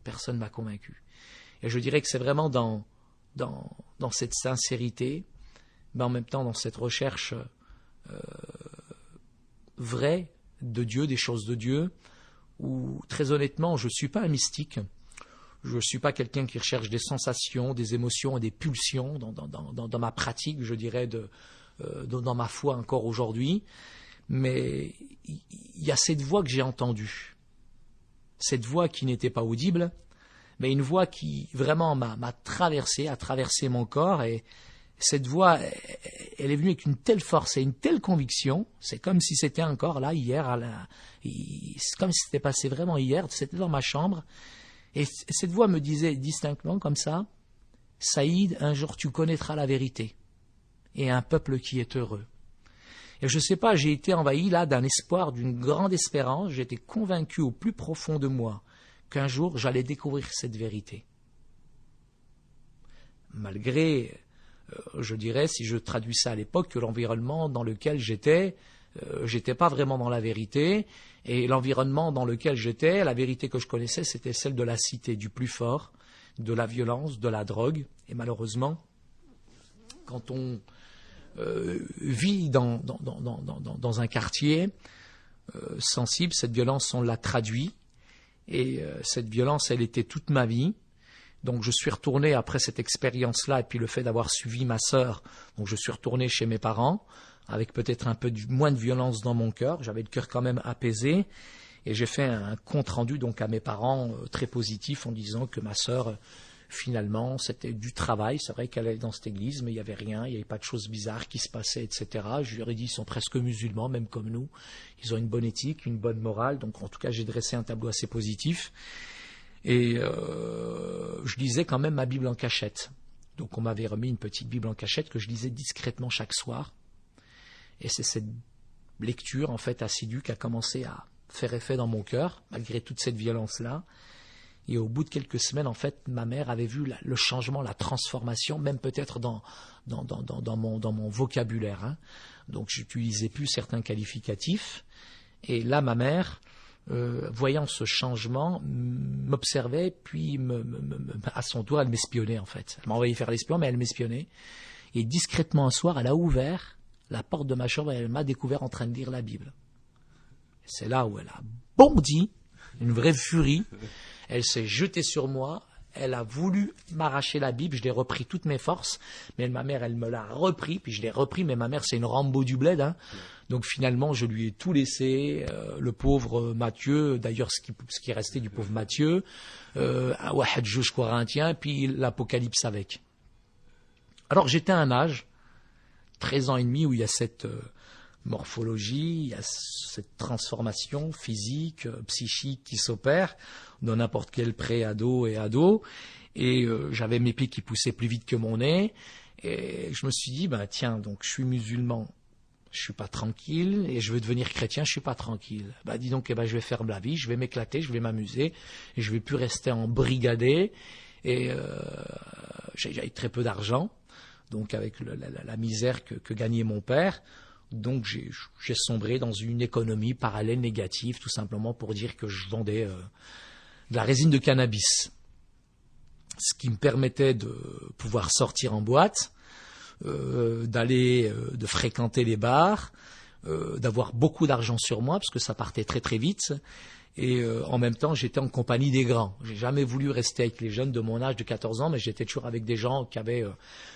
Personne m'a convaincu. Et je dirais que c'est vraiment dans, dans, cette sincérité, mais en même temps dans cette recherche euh, vraie de Dieu, des choses de Dieu, où très honnêtement, je ne suis pas un mystique. Je ne suis pas quelqu'un qui recherche des sensations, des émotions et des pulsions dans, ma pratique, je dirais, euh, dans ma foi encore aujourd'hui. Mais il y a cette voix que j'ai entendue, cette voix qui n'était pas audible, mais une voix qui vraiment m'a, traversé, a traversé mon corps et cette voix, elle est venue avec une telle force et une telle conviction. C'est comme si c'était encore là hier, c'est comme si c'était passé vraiment hier. C'était dans ma chambre et cette voix me disait distinctement comme ça, Saïd, un jour tu connaîtras la vérité et un peuple qui est heureux. Et je ne sais pas, j'ai été envahi là d'un espoir, d'une grande espérance, j'étais convaincu au plus profond de moi qu'un jour j'allais découvrir cette vérité. Malgré, euh, je dirais, si je traduis ça à l'époque, que l'environnement dans lequel j'étais, euh, j'étais pas vraiment dans la vérité, et l'environnement dans lequel j'étais, la vérité que je connaissais, c'était celle de la cité, du plus fort, de la violence, de la drogue, et malheureusement, quand on euh, vit dans, un quartier sensible, cette violence, on la traduit, et euh, cette violence, elle était toute ma vie. Donc je suis retourné après cette expérience-là et puis le fait d'avoir suivi ma sœur. Donc je suis retourné chez mes parents avec peut-être un peu moins de violence dans mon cœur. J'avais le cœur quand même apaisé et j'ai fait un compte rendu donc à mes parents euh, très positif en disant que ma sœur finalement, c'était du travail. C'est vrai qu'elle allait dans cette église, mais il n'y avait rien, il n'y avait pas de choses bizarres qui se passaient, etc. Je lui ai dit, ils sont presque musulmans, même comme nous. Ils ont une bonne éthique, une bonne morale. Donc, en tout cas, j'ai dressé un tableau assez positif. Et euh, je lisais quand même ma Bible en cachette. Donc, on m'avait remis une petite Bible en cachette que je lisais discrètement chaque soir. Et c'est cette lecture, en fait, assidue qui a commencé à faire effet dans mon cœur, malgré toute cette violence-là. Et au bout de quelques semaines, en fait, ma mère avait vu le changement, la transformation, même peut-être dans, dans, mon, dans mon vocabulaire. Hein. Donc, j'utilisais plus certains qualificatifs. Et là, ma mère, euh, voyant ce changement, m'observait, puis à son tour, elle m'espionnait en fait. Elle m'envoyait faire l'espion, mais elle m'espionnait. Et discrètement un soir, elle a ouvert la porte de ma chambre et elle m'a découvert en train de lire la Bible. C'est là où elle a bondi, une vraie furie. Elle s'est jetée sur moi. Elle a voulu m'arracher la Bible, je l'ai repris toutes mes forces, mais ma mère, elle me l'a repris, puis je l'ai repris, mais ma mère, c'est une Rambo du bled. Hein. Donc finalement, je lui ai tout laissé. Euh, le pauvre Mathieu, d'ailleurs, ce qui, est resté restait du pauvre Mathieu, euh, Corinthien, puis l'Apocalypse avec. Alors j'étais à un âge, 13 ans et demi, où il y a cette euh, morphologie, il y a cette transformation physique, euh, psychique qui s'opère dans n'importe quel pré-ado et ado. Et euh, j'avais mes pieds qui poussaient plus vite que mon nez. Et je me suis dit, ben tiens, donc je suis musulman, je suis pas tranquille, et je veux devenir chrétien, je suis pas tranquille. Ben dis donc, eh ben, je vais faire la vie, je vais m'éclater, je vais m'amuser, et je vais plus rester en brigadé. Et euh, j'avais très peu d'argent, donc avec la, misère que, que gagnait mon père. Donc j'ai sombré dans une économie parallèle négative, tout simplement pour dire que je vendais euh, de la résine de cannabis, ce qui me permettait de pouvoir sortir en boîte, euh, d'aller, euh, de fréquenter les bars, euh, d'avoir beaucoup d'argent sur moi parce que ça partait très très vite. Et en même temps, j'étais en compagnie des grands. J'ai jamais voulu rester avec les jeunes de mon âge de 14 ans, mais j'étais toujours avec des gens qui avaient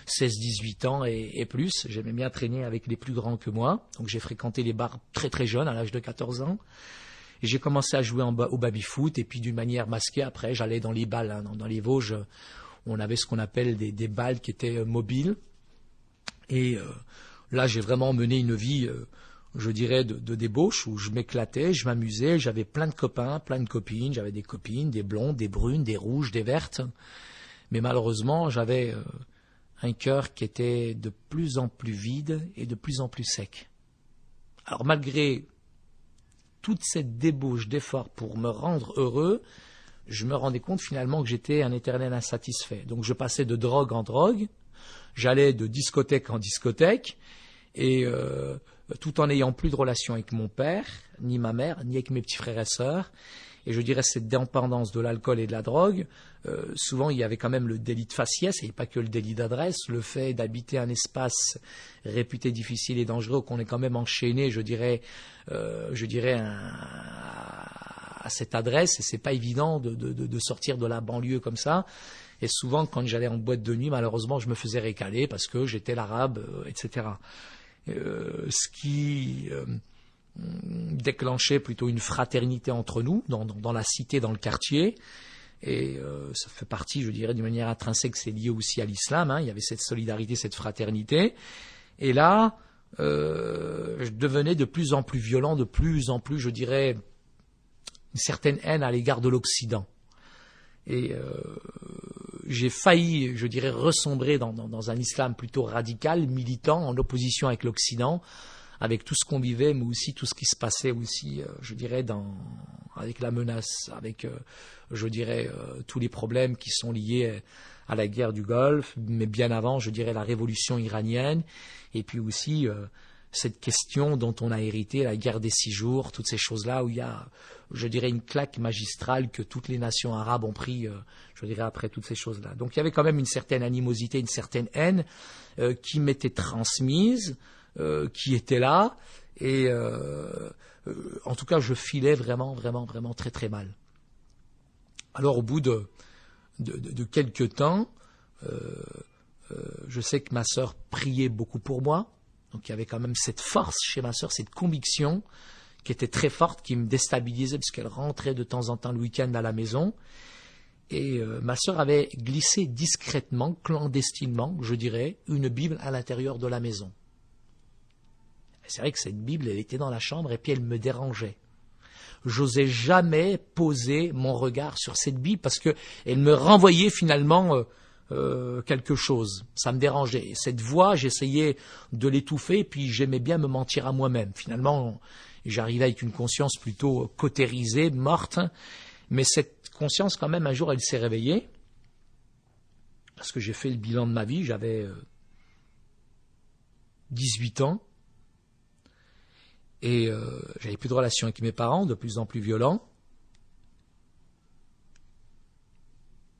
16, 18 ans et, et plus. J'aimais bien traîner avec les plus grands que moi. Donc j'ai fréquenté les bars très très jeunes à l'âge de 14 ans j'ai commencé à jouer en, au baby-foot et puis d'une manière masquée, après, j'allais dans les balles. Hein, dans, les Vosges, euh, on avait ce qu'on appelle des, balles qui étaient euh, mobiles. Et euh, là, j'ai vraiment mené une vie, je dirais, de, débauche où je m'éclatais, je m'amusais, j'avais plein de copains, plein de copines, j'avais des copines, des blondes, des brunes, des rouges, des vertes. Mais malheureusement, j'avais un cœur qui était de plus en plus vide et de plus en plus sec. Alors malgré toute cette débauche d'efforts pour me rendre heureux, je me rendais compte finalement que j'étais un éternel insatisfait. Donc je passais de drogue en drogue, j'allais de discothèque en discothèque, et euh, tout en n'ayant plus de relation avec mon père, ni ma mère, ni avec mes petits frères et sœurs. Et je dirais cette dépendance de l'alcool et de la drogue, euh, souvent il y avait quand même le délit de faciès et pas que le délit d'adresse, le fait d'habiter un espace réputé difficile et dangereux, qu'on est quand même enchaîné, je dirais, euh, je dirais, à cette adresse et c'est pas évident de, de, de, sortir de la banlieue comme ça. Et souvent, quand j'allais en boîte de nuit, malheureusement, je me faisais récaler parce que j'étais l'arabe, euh, etc. Euh, ce qui euh, déclenchait plutôt une fraternité entre nous, dans, dans, dans, la cité, dans le quartier. Et ça fait partie, je dirais, d'une manière intrinsèque, c'est lié aussi à l'islam. Hein. Il y avait cette solidarité, cette fraternité. Et là, euh, je devenais de plus en plus violent, de plus en plus, je dirais, une certaine haine à l'égard de l'Occident. Et euh, j'ai failli, je dirais, ressombrer dans, un islam plutôt radical, militant, en opposition avec l'Occident, avec tout ce qu'on vivait, mais aussi tout ce qui se passait aussi, euh, je dirais, dans, avec la menace, avec, euh, je dirais, tous les problèmes qui sont liés à la guerre du Golfe, mais bien avant, je dirais, la révolution iranienne, et puis aussi euh, cette question dont on a hérité, la guerre des six jours, toutes ces choses-là où il y a, je dirais, une claque magistrale que toutes les nations arabes ont pris, euh, je dirais, après toutes ces choses-là. Donc il y avait quand même une certaine animosité, une certaine haine euh, qui m'était transmise, qui était là, et en tout cas, je filais vraiment, vraiment, vraiment très, très mal. Alors au bout de de, quelques quelque temps, euh, euh, je sais que ma soeur priait beaucoup pour moi, donc il y avait quand même cette force chez ma soeur cette conviction qui était très forte, qui me déstabilisait puisqu'elle qu'elle rentrait de temps en temps le week-end à la maison. Et euh, ma soeur avait glissé discrètement, clandestinement, je dirais, une Bible à l'intérieur de la maison. C'est vrai que cette Bible, elle était dans la chambre et puis elle me dérangeait j'osais jamais poser mon regard sur cette bille parce qu'elle me renvoyait finalement euh, euh, quelque chose. Ça me dérangeait. cette voix, j'essayais de l'étouffer, puis j'aimais bien me mentir à moi-même. Finalement, j'arrivais avec une conscience plutôt cautérisée, morte, mais cette conscience, quand même, un jour, elle s'est réveillée parce que j'ai fait le bilan de ma vie. J'avais 18 euh, ans. Et euh, j'avais plus de relations avec mes parents, de plus en plus violents.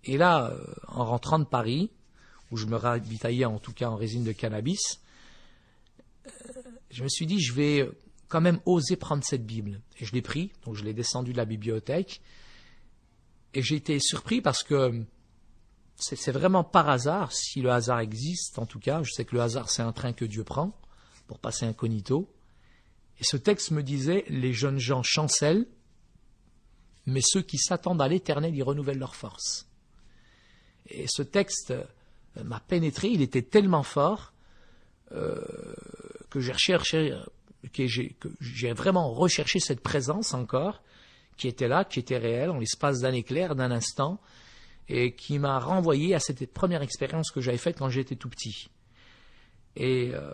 Et là, euh, en rentrant de Paris, où je me ravitaillais en tout cas en résine de cannabis, euh, je me suis dit, je vais quand même oser prendre cette Bible. Et je l'ai pris, donc je l'ai descendu de la bibliothèque. Et j'ai été surpris parce que c'est vraiment par hasard, si le hasard existe en tout cas, je sais que le hasard c'est un train que Dieu prend pour passer incognito. Et ce texte me disait, les jeunes gens chancellent, mais ceux qui s'attendent à l'Éternel y renouvellent leur force. Et ce texte euh, m'a pénétré, il était tellement fort euh, que j'ai recherché, que j'ai vraiment recherché cette présence encore, qui était là, qui était réelle, en l'espace d'un éclair, d'un instant, et qui m'a renvoyé à cette première expérience que j'avais faite quand j'étais tout petit. Et euh,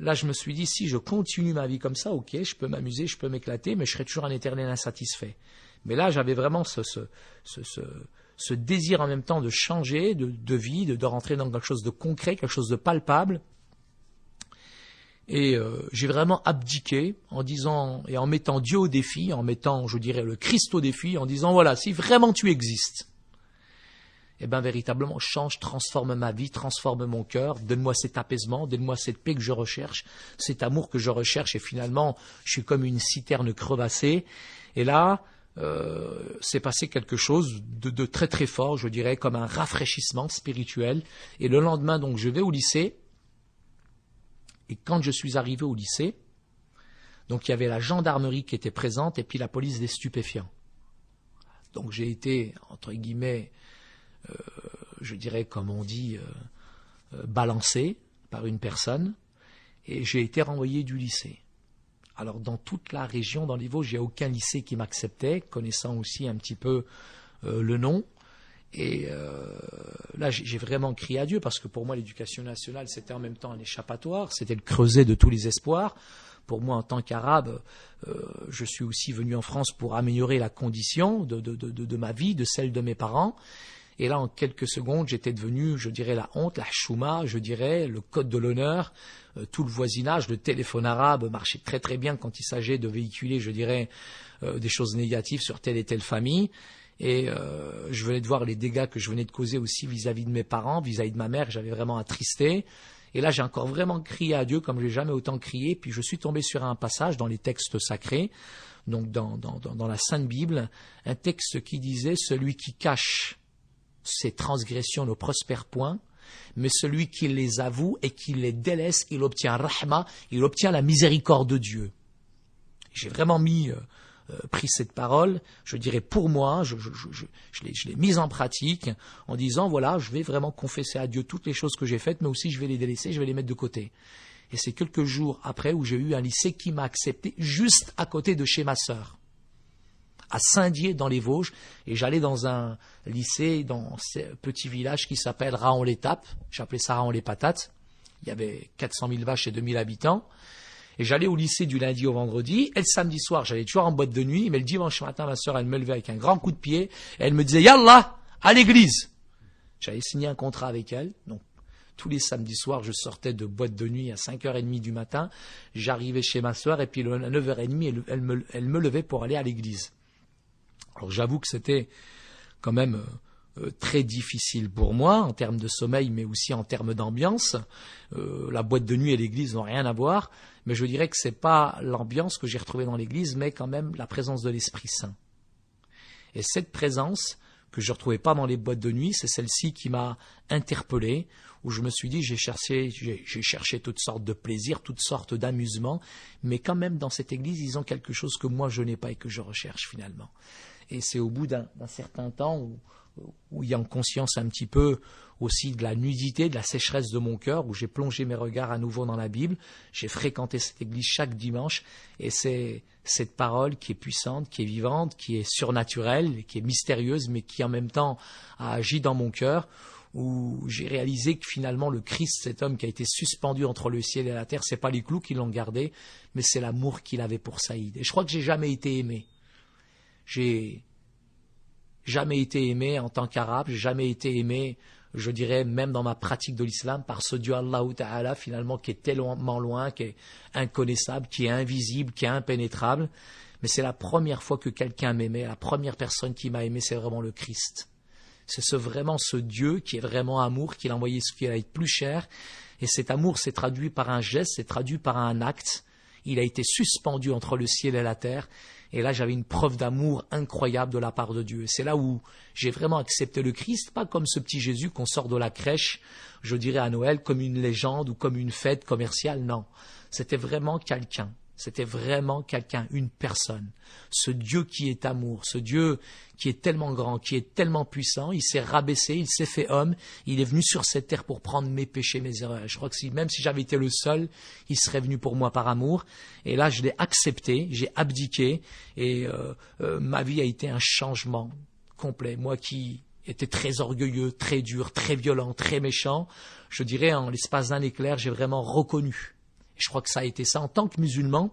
là, je me suis dit, si je continue ma vie comme ça, ok, je peux m'amuser, je peux m'éclater, mais je serai toujours un éternel insatisfait. Mais là, j'avais vraiment ce, désir en même temps de changer de, de vie, de, rentrer dans quelque chose de concret, quelque chose de palpable. Et euh, j'ai vraiment abdiqué en disant et en mettant Dieu au défi, en mettant, je dirais, le Christ au défi, en disant voilà, si vraiment tu existes, eh bien véritablement change, transforme ma vie, transforme mon cœur, donne-moi cet apaisement, donne-moi cette paix que je recherche, cet amour que je recherche, et finalement je suis comme une citerne crevassée. Et là, euh, s'est passé quelque chose de, de, très très fort, je dirais, comme un rafraîchissement spirituel. Et le lendemain, donc, je vais au lycée. Et quand je suis arrivé au lycée, donc il y avait la gendarmerie qui était présente et puis la police des stupéfiants. Donc j'ai été, entre guillemets, euh, je dirais comme on dit, euh, euh, balancé par une personne, et j'ai été renvoyé du lycée. Alors dans toute la région, dans les Vosges, il n'y a aucun lycée qui m'acceptait, connaissant aussi un petit peu le nom. Et là, j'ai vraiment crié à Dieu parce que pour moi, l'éducation nationale, c'était en même temps un échappatoire, c'était le creuset de tous les espoirs. Pour moi, en tant qu'arabe, je suis aussi venu en France pour améliorer la condition de ma vie, de celle de mes parents. Et là, en quelques secondes, j'étais devenu, je dirais, la honte, la chouma, je dirais, le code de l'honneur, euh, tout le voisinage, le téléphone arabe marchait très très bien quand il s'agit de véhiculer, je dirais, euh, des choses négatives sur telle et telle famille. Et euh, je venais de voir les dégâts que je venais de causer aussi vis-à-vis de mes parents, vis-à-vis de ma mère, j'avais vraiment attristé. Et là, j'ai encore vraiment crié à Dieu comme je n'ai jamais autant crié. Puis je suis tombé sur un passage dans les textes sacrés, donc dans la Sainte Bible, un texte qui disait Celui qui cache ces transgressions ne prospèrent point, mais celui qui les avoue et qui les délaisse, il obtient rahma, il obtient la miséricorde de Dieu. J'ai vraiment mis, euh, euh, pris cette parole, je dirais pour moi, je, je l'ai mise en pratique en disant voilà, je vais vraiment confesser à Dieu toutes les choses que j'ai faites, mais aussi je vais les délaisser, je vais les mettre de côté. Et c'est quelques jours après où j'ai eu un lycée qui m'a accepté juste à côté de chez ma sœur à Saint-Dié dans les Vosges, et j'allais dans un lycée, dans ce petit village qui s'appelle Raon-les-Tapes, j'appelais ça Raon-les-Patates, il y avait 400 000 vaches et 2000 habitants, et j'allais au lycée du lundi au vendredi, et le samedi soir, j'allais toujours en boîte de nuit, mais le dimanche matin, ma soeur, elle me levait avec un grand coup de pied, et elle me disait, Yallah, à l'église J'avais signé un contrat avec elle, donc tous les samedis soirs, je sortais de boîte de nuit à 5h30 du matin, j'arrivais chez ma soeur, et puis à 9h30, elle me levait pour aller à l'église. Alors j'avoue que c'était quand même euh, euh, très difficile pour moi en termes de sommeil, mais aussi en termes d'ambiance. Euh, la boîte de nuit et l'église n'ont rien à voir, mais je dirais que ce n'est pas l'ambiance que j'ai retrouvée dans l'église, mais quand même la présence de l'Esprit Saint. Et cette présence que je ne retrouvais pas dans les boîtes de nuit, c'est celle-ci qui m'a interpellé, où je me suis dit j'ai cherché, j'ai cherché toutes sortes de plaisirs, toutes sortes d'amusements, mais quand même dans cette église ils ont quelque chose que moi je n'ai pas et que je recherche finalement. Et c'est au bout d'un certain temps où, a une conscience un petit peu aussi de la nudité, de la sécheresse de mon cœur, où j'ai plongé mes regards à nouveau dans la Bible, j'ai fréquenté cette église chaque dimanche, et c'est cette parole qui est puissante, qui est vivante, qui est surnaturelle, qui est mystérieuse, mais qui en même temps a agi dans mon cœur, où j'ai réalisé que finalement le Christ, cet homme qui a été suspendu entre le ciel et la terre, ce n'est pas les clous qui l'ont gardé, mais c'est l'amour qu'il avait pour Saïd. Et je crois que j'ai jamais été aimé. J'ai jamais été aimé en tant qu'arabe, j'ai jamais été aimé, je dirais, même dans ma pratique de l'islam, par ce Dieu Allah Ta'ala, finalement, qui est tellement loin, qui est inconnaissable, qui est invisible, qui est impénétrable. Mais c'est la première fois que quelqu'un m'aimait, la première personne qui m'a aimé, c'est vraiment le Christ. C'est ce, vraiment ce Dieu qui est vraiment amour, qui l'a envoyé ce qui est être plus cher. Et cet amour s'est traduit par un geste, s'est traduit par un acte. Il a été suspendu entre le ciel et la terre. Et là, j'avais une preuve d'amour incroyable de la part de Dieu. C'est là où j'ai vraiment accepté le Christ, pas comme ce petit Jésus qu'on sort de la crèche, je dirais à Noël, comme une légende ou comme une fête commerciale. Non, c'était vraiment quelqu'un c'était vraiment quelqu'un, une personne. Ce Dieu qui est amour, ce Dieu qui est tellement grand, qui est tellement puissant, il s'est rabaissé, il s'est fait homme, il est venu sur cette terre pour prendre mes péchés, mes erreurs. Je crois que même si j'avais été le seul, il serait venu pour moi par amour. Et là, je l'ai accepté, j'ai abdiqué, et euh, euh, ma vie a été un changement complet. Moi qui était très orgueilleux, très dur, très violent, très méchant, je dirais en l'espace d'un éclair, j'ai vraiment reconnu je crois que ça a été ça, en tant que musulman,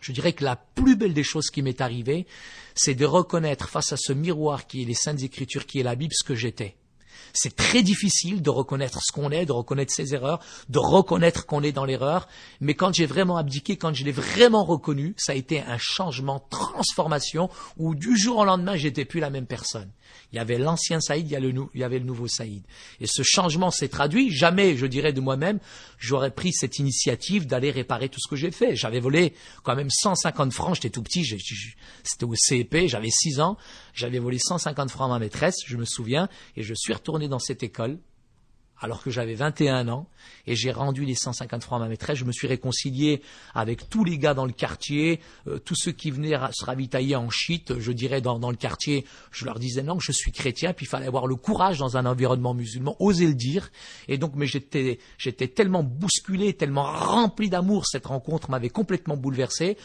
je dirais que la plus belle des choses qui m'est arrivée, c'est de reconnaître face à ce miroir qui est les Saintes Écritures, qui est la Bible, ce que j'étais. C'est très difficile de reconnaître ce qu'on est, de reconnaître ses erreurs, de reconnaître qu'on est dans l'erreur. Mais quand j'ai vraiment abdiqué, quand je l'ai vraiment reconnu, ça a été un changement, transformation, où du jour au lendemain, j'étais plus la même personne. Il y avait l'ancien Saïd, il y, avait le nouveau Saïd. Et ce changement s'est traduit. Jamais, je dirais de moi-même, j'aurais pris cette initiative d'aller réparer tout ce que j'ai fait. J'avais volé quand même 150 francs, j'étais tout petit, j'étais au CEP, j'avais 6 ans. J'avais volé 150 francs à ma maîtresse, je me souviens, et je suis retourné dans cette école alors que j'avais 21 ans, et j'ai rendu les 150 francs à ma maîtresse. Je me suis réconcilié avec tous les gars dans le quartier, euh, tous ceux qui venaient se ravitailler en shit, je dirais, dans, le quartier. Je leur disais non, je suis chrétien, puis il fallait avoir le courage dans un environnement musulman, oser le dire. Et donc, mais j'étais, tellement bousculé, tellement rempli d'amour, cette rencontre m'avait complètement bouleversé.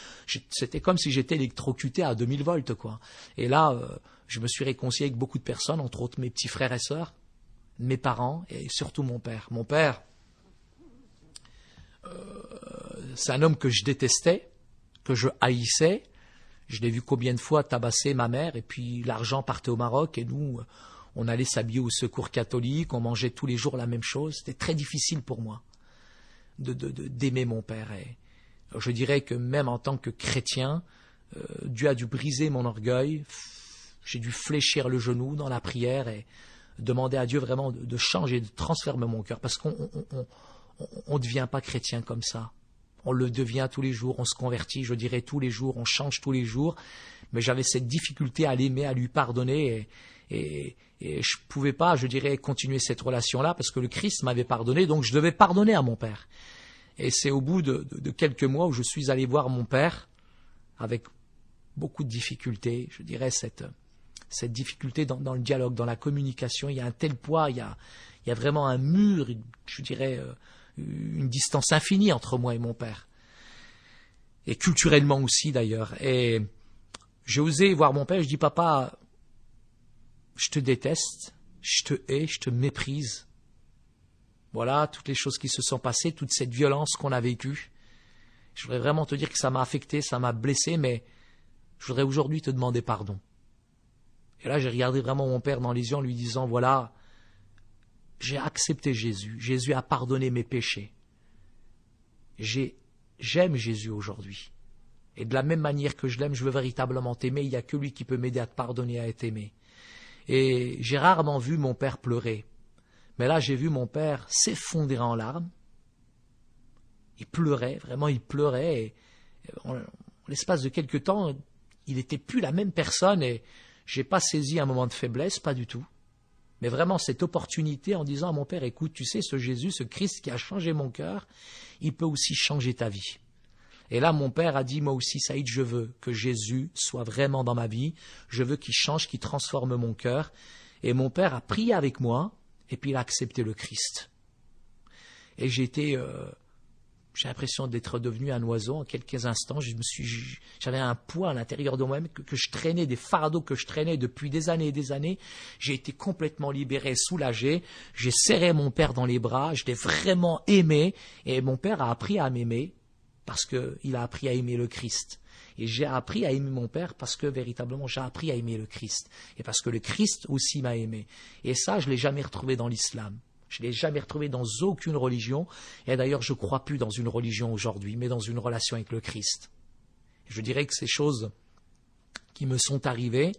C'était comme si j'étais électrocuté à 2000 volts, quoi. Et là, euh, je me suis réconcilié avec beaucoup de personnes, entre autres mes petits frères et sœurs mes parents et surtout mon père. Mon père, euh, c'est un homme que je détestais, que je haïssais. Je l'ai vu combien de fois tabasser ma mère et puis l'argent partait au Maroc et nous, euh, on allait s'habiller au secours catholique, on mangeait tous les jours la même chose. C'était très difficile pour moi de d'aimer mon père. Et je dirais que même en tant que chrétien, euh, Dieu a dû briser mon orgueil. J'ai dû fléchir le genou dans la prière et demander à Dieu vraiment de, changer, de transformer mon cœur, parce qu'on ne devient pas chrétien comme ça. On le devient tous les jours, on se convertit, je dirais tous les jours, on change tous les jours. Mais j'avais cette difficulté à l'aimer, à lui pardonner, et, et, je ne pouvais pas, je dirais, continuer cette relation-là, parce que le Christ m'avait pardonné, donc je devais pardonner à mon Père. Et c'est au bout de, de, quelques mois où je suis allé voir mon père avec beaucoup de difficultés, je dirais cette, cette difficulté dans, le dialogue, dans la communication. Il y a un tel poids, il y a, il y a vraiment un mur, je dirais, euh, une distance infinie entre moi et mon père. Et culturellement aussi d'ailleurs. Et j'ai osé voir mon père, je dis papa, je te déteste, je te hais, je te méprise. Voilà, toutes les choses qui se sont passées, toute cette violence qu'on a vécue. Je voudrais vraiment te dire que ça m'a affecté, ça m'a blessé, mais je voudrais aujourd'hui te demander pardon. Et là, j'ai regardé vraiment mon père dans les yeux en lui disant, voilà, j'ai accepté Jésus. Jésus a pardonné mes péchés. J'ai, j'aime Jésus aujourd'hui. Et de la même manière que je l'aime, je veux véritablement t'aimer. Il n'y a que lui qui peut m'aider à te pardonner, à être aimé. Et j'ai rarement vu mon père pleurer. Mais là, j'ai vu mon père s'effondrer en larmes. Il pleurait, vraiment, il pleurait. en, l'espace de quelques temps, il n'était plus la même personne. Et j'ai pas saisi un moment de faiblesse, pas du tout. Mais vraiment cette opportunité en disant à mon père, écoute, tu sais, ce Jésus, ce Christ qui a changé mon cœur, il peut aussi changer ta vie. Et là, mon père a dit, moi aussi, Saïd, je veux que Jésus soit vraiment dans ma vie. Je veux qu'il change, qu'il transforme mon cœur. Et mon père a prié avec moi, et puis il a accepté le Christ. Et j'étais j'ai l'impression d'être devenu un oiseau en quelques instants. Je me suis, j'avais un poids à l'intérieur de moi-même que, que, je traînais, des fardeaux que je traînais depuis des années et des années. J'ai été complètement libéré, soulagé. J'ai serré mon père dans les bras. Je l'ai vraiment aimé. Et mon père a appris à m'aimer parce qu'il a appris à aimer le Christ. Et j'ai appris à aimer mon Père parce que véritablement j'ai appris à aimer le Christ. Et parce que le Christ aussi m'a aimé. Et ça, je ne l'ai jamais retrouvé dans l'islam. Je ne l'ai jamais retrouvé dans aucune religion. Et d'ailleurs, je ne crois plus dans une religion aujourd'hui, mais dans une relation avec le Christ. Je dirais que ces choses qui me sont arrivées,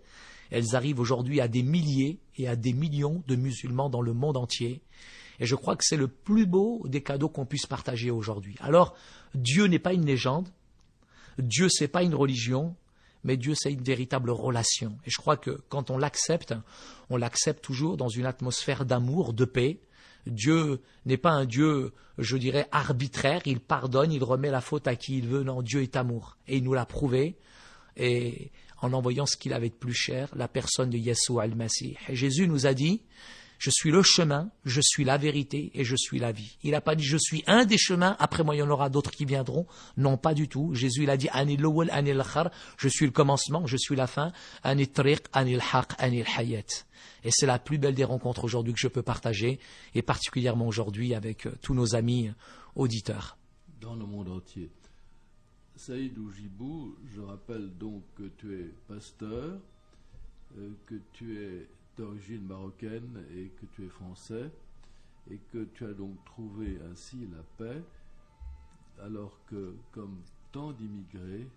elles arrivent aujourd'hui à des milliers et à des millions de musulmans dans le monde entier. Et je crois que c'est le plus beau des cadeaux qu'on puisse partager aujourd'hui. Alors, Dieu n'est pas une légende, Dieu c'est pas une religion, mais Dieu c'est une véritable relation. Et je crois que quand on l'accepte, on l'accepte toujours dans une atmosphère d'amour, de paix, Dieu n'est pas un Dieu, je dirais, arbitraire. Il pardonne, il remet la faute à qui il veut. Non, Dieu est amour. Et il nous l'a prouvé. Et en envoyant ce qu'il avait de plus cher, la personne de Yeshua al-Masih. Jésus nous a dit, je suis le chemin, je suis la vérité et je suis la vie. Il n'a pas dit je suis un des chemins, après moi il y en aura d'autres qui viendront. Non, pas du tout. Jésus il a dit je suis le commencement, je suis la fin, et c'est la plus belle des rencontres aujourd'hui que je peux partager, et particulièrement aujourd'hui avec euh, tous nos amis euh, auditeurs. Dans le monde entier. Saïd Oujibou, je rappelle donc que tu es pasteur, euh, que tu es d'origine marocaine et que tu es français, et que tu as donc trouvé ainsi la paix, alors que, comme tant d'immigrés,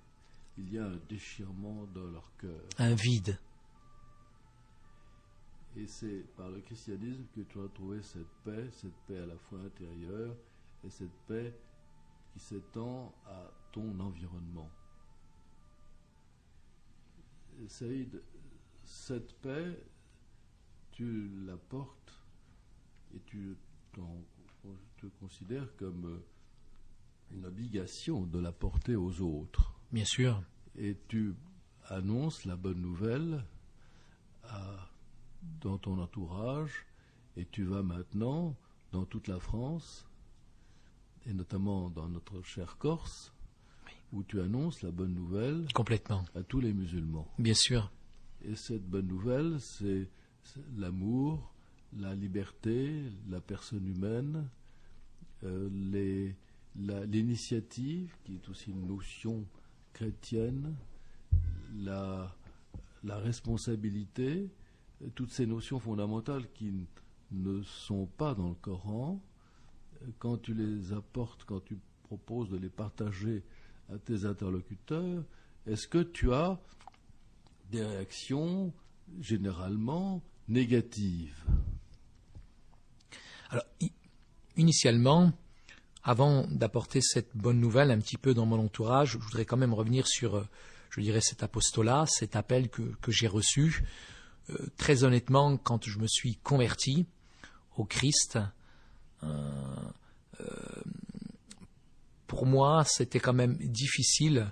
il y a un déchirement dans leur cœur. Un vide. Et c'est par le christianisme que tu as trouvé cette paix, cette paix à la fois intérieure et cette paix qui s'étend à ton environnement. Saïd, cette paix, tu la portes et tu te considères comme euh, une obligation de la porter aux autres. Bien sûr. Et tu annonces la bonne nouvelle à dans ton entourage et tu vas maintenant dans toute la France et notamment dans notre chère Corse où tu annonces la bonne nouvelle complètement à tous les musulmans. Bien sûr. Et cette bonne nouvelle, c'est l'amour, la liberté, la personne humaine, euh, l'initiative, qui est aussi une notion chrétienne, la responsabilité, toutes ces notions fondamentales qui ne sont pas dans le Coran, quand tu les apportes, quand tu proposes de les partager à tes interlocuteurs, est-ce que tu as des réactions généralement négatives Alors, initialement, avant d'apporter cette bonne nouvelle un petit peu dans mon entourage, je voudrais quand même revenir sur, euh, je dirais, cet apostolat, cet appel que, que j'ai reçu euh, très honnêtement, quand je me suis converti au Christ, euh, euh, pour moi, c'était quand même difficile,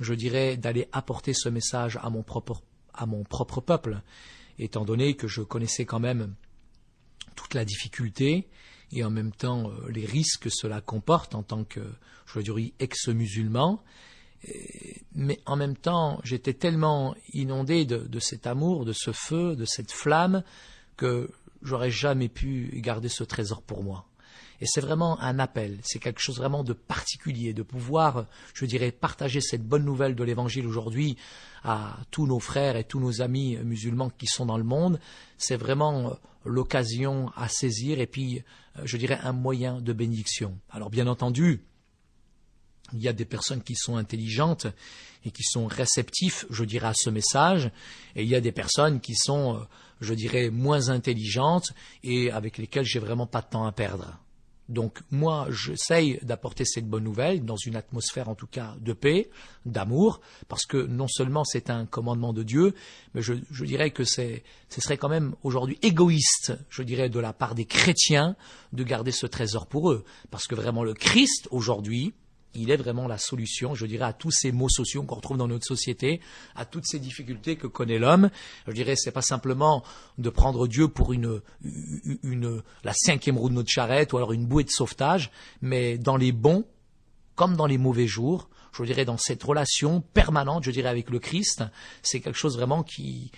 je dirais, d'aller apporter ce message à mon propre, à mon propre peuple, étant donné que je connaissais quand même toute la difficulté et en même temps les risques que cela comporte en tant que, je dirais, ex-musulman mais en même temps, j'étais tellement inondé de, cet amour, de ce feu, de cette flamme, que j'aurais jamais pu garder ce trésor pour moi. Et c'est vraiment un appel, c'est quelque chose vraiment de particulier, de pouvoir, je dirais, partager cette bonne nouvelle de l'Évangile aujourd'hui à tous nos frères et tous nos amis musulmans qui sont dans le monde. C'est vraiment euh, l'occasion à saisir et puis, euh, je dirais, un moyen de bénédiction. Alors bien entendu, il y a des personnes qui sont intelligentes et qui sont réceptives, je dirais, à ce message, et il y a des personnes qui sont, euh, je dirais, moins intelligentes et avec lesquelles j'ai vraiment pas de temps à perdre. Donc moi, j'essaye d'apporter cette bonne nouvelle dans une atmosphère en tout cas de paix, d'amour, parce que non seulement c'est un commandement de Dieu, mais je, je dirais que ce serait quand même aujourd'hui égoïste, je dirais, de la part des chrétiens de garder ce trésor pour eux, parce que vraiment le Christ aujourd'hui, il est vraiment la solution, je dirais, à tous ces maux sociaux qu'on retrouve dans notre société, à toutes ces difficultés que connaît l'homme. Je dirais, n'est pas simplement de prendre Dieu pour la cinquième roue de notre charrette ou alors une bouée de sauvetage, mais dans les bons comme dans les mauvais jours, je dirais, dans cette relation permanente, je dirais, avec le Christ, c'est quelque chose vraiment qui,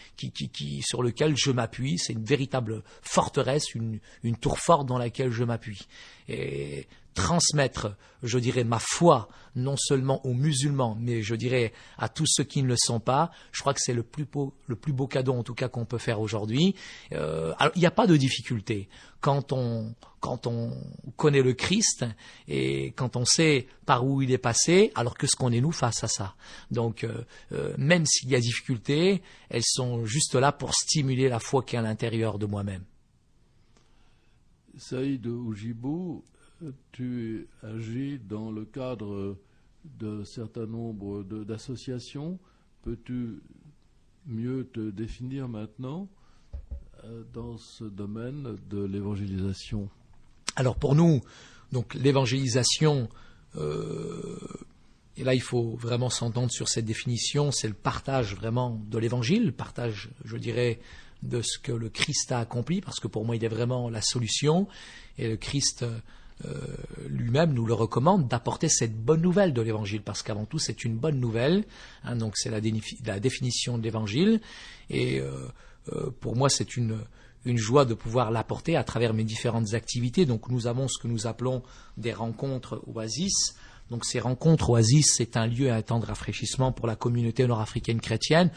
sur lequel je m'appuie. C'est une véritable forteresse, une, une tour forte dans laquelle je m'appuie. Et transmettre, je dirais, ma foi, non seulement aux musulmans, mais je dirais à tous ceux qui ne le sont pas. Je crois que c'est le plus beau, le plus beau cadeau, en tout cas, qu'on peut faire aujourd'hui. Euh, alors, il n'y a pas de difficulté. Quand on, quand on connaît le Christ et quand on sait par où il est passé, alors que ce qu'on est nous face à ça. Donc, euh, euh, même s'il y a difficulté, elles sont juste là pour stimuler la foi qui est à l'intérieur de moi-même. Saïd Oujibou tu agis dans le cadre d'un certain nombre d'associations. Peux-tu mieux te définir maintenant euh, dans ce domaine de l'évangélisation Alors pour nous, donc l'évangélisation, euh, et là il faut vraiment s'entendre sur cette définition, c'est le partage vraiment de l'évangile, le partage, je dirais, de ce que le Christ a accompli, parce que pour moi il est vraiment la solution, et le Christ euh, euh, lui-même nous le recommande d'apporter cette bonne nouvelle de l'évangile, parce qu'avant tout c'est une bonne nouvelle, hein, donc c'est la, définition de l'évangile, et euh, euh, pour moi c'est une, une joie de pouvoir l'apporter à travers mes différentes activités. Donc nous avons ce que nous appelons des rencontres oasis. Donc ces rencontres oasis, c'est un lieu à un temps de rafraîchissement pour la communauté nord-africaine chrétienne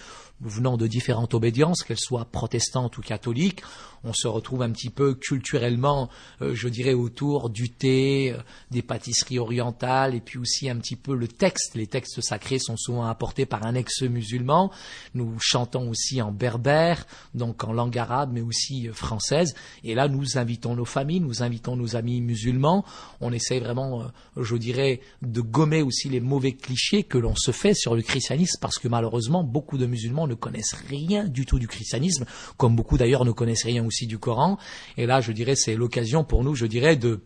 venant de différentes obédiences, qu'elles soient protestantes ou catholiques. On se retrouve un petit peu culturellement, euh, je dirais, autour du thé, euh, des pâtisseries orientales, et puis aussi un petit peu le texte. Les textes sacrés sont souvent apportés par un ex-musulman. Nous chantons aussi en berbère, donc en langue arabe, mais aussi euh, française. Et là, nous invitons nos familles, nous invitons nos amis musulmans. On essaie vraiment, je dirais, de gommer aussi les mauvais clichés que l'on se fait sur le christianisme, parce que malheureusement, beaucoup de musulmans ne connaissent rien du tout du christianisme, comme beaucoup d'ailleurs ne connaissent rien aussi du Coran. Et là, je dirais, c'est l'occasion pour nous, je dirais, de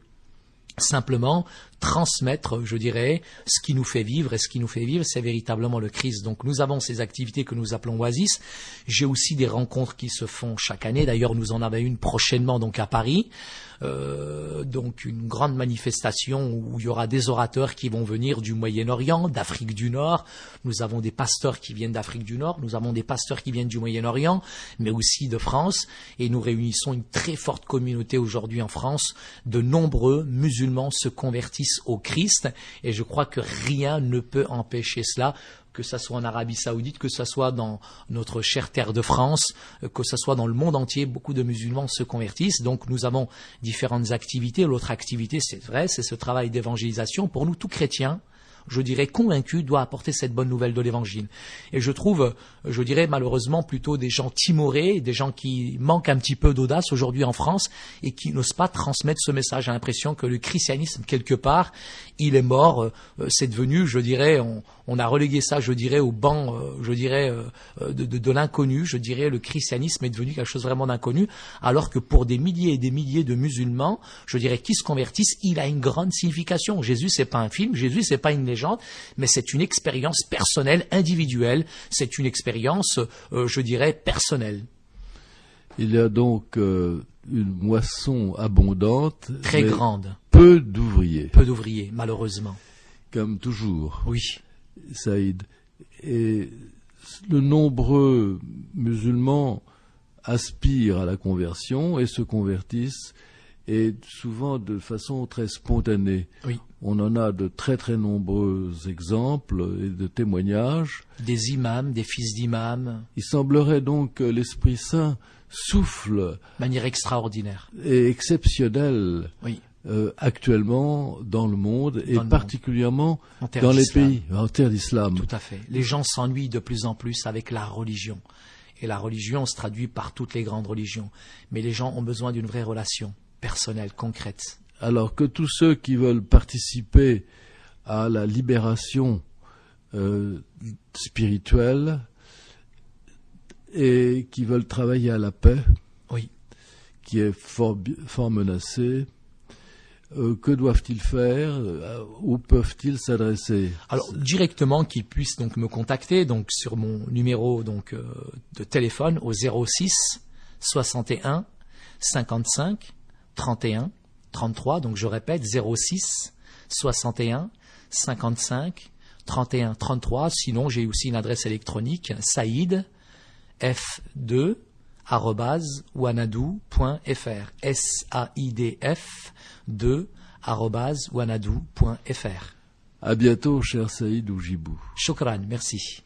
simplement transmettre, je dirais, ce qui nous fait vivre. Et ce qui nous fait vivre, c'est véritablement le Christ. Donc nous avons ces activités que nous appelons Oasis. J'ai aussi des rencontres qui se font chaque année. D'ailleurs, nous en avons une prochainement donc à Paris. Euh, donc une grande manifestation où il y aura des orateurs qui vont venir du Moyen-Orient, d'Afrique du Nord. Nous avons des pasteurs qui viennent d'Afrique du Nord, nous avons des pasteurs qui viennent du Moyen-Orient, mais aussi de France. Et nous réunissons une très forte communauté aujourd'hui en France. De nombreux musulmans se convertissent au Christ, et je crois que rien ne peut empêcher cela que ce soit en Arabie Saoudite, que ce soit dans notre chère terre de France, que ce soit dans le monde entier, beaucoup de musulmans se convertissent. Donc nous avons différentes activités. L'autre activité, c'est vrai, c'est ce travail d'évangélisation. Pour nous, tous chrétien, je dirais convaincu, doit apporter cette bonne nouvelle de l'évangile. Et je trouve je dirais malheureusement plutôt des gens timorés, des gens qui manquent un petit peu d'audace aujourd'hui en France et qui n'osent pas transmettre ce message. J'ai l'impression que le christianisme, quelque part, il est mort, euh, euh, c'est devenu, je dirais, on, on, a relégué ça, je dirais, au banc, euh, je dirais, de, de, de l'inconnu, je dirais, le christianisme est devenu quelque chose vraiment d'inconnu, alors que pour des milliers et des milliers de musulmans, je dirais, qui se convertissent, il a une grande signification. Jésus, c'est pas un film, Jésus, c'est pas une légende, mais c'est une expérience personnelle, individuelle, c'est une expérience euh, je dirais, personnelle. Il y a donc euh, une moisson abondante. Très grande. Peu d'ouvriers. Peu d'ouvriers, malheureusement. Comme toujours. Oui. Saïd. Et de nombreux musulmans aspirent à la conversion et se convertissent et souvent de façon très spontanée. Oui. On en a de très très nombreux exemples et de témoignages. Des imams, des fils d'imams. Il semblerait donc que l'Esprit Saint souffle. De manière extraordinaire. Et exceptionnelle. Oui. Euh, actuellement dans le monde et particulièrement dans les pays en terre d'islam. Tout à fait. Les gens s'ennuient de plus en plus avec la religion. Et la religion se traduit par toutes les grandes religions. Mais les gens ont besoin d'une vraie relation personnelle, concrète. Alors que tous ceux qui veulent participer à la libération euh, spirituelle et qui veulent travailler à la paix, oui. qui est fort, fort menacée, euh, que doivent-ils faire euh, Où peuvent-ils s'adresser Alors directement qu'ils puissent donc me contacter donc sur mon numéro donc de téléphone au 06 61 55 31 33, donc je répète, 06 61 55 31 33. Sinon, j'ai aussi une adresse électronique saïd f2 wanadou.fr s a i d f 2 wanadou.fr. À bientôt, cher Saïd Oujibou. Chokran, merci.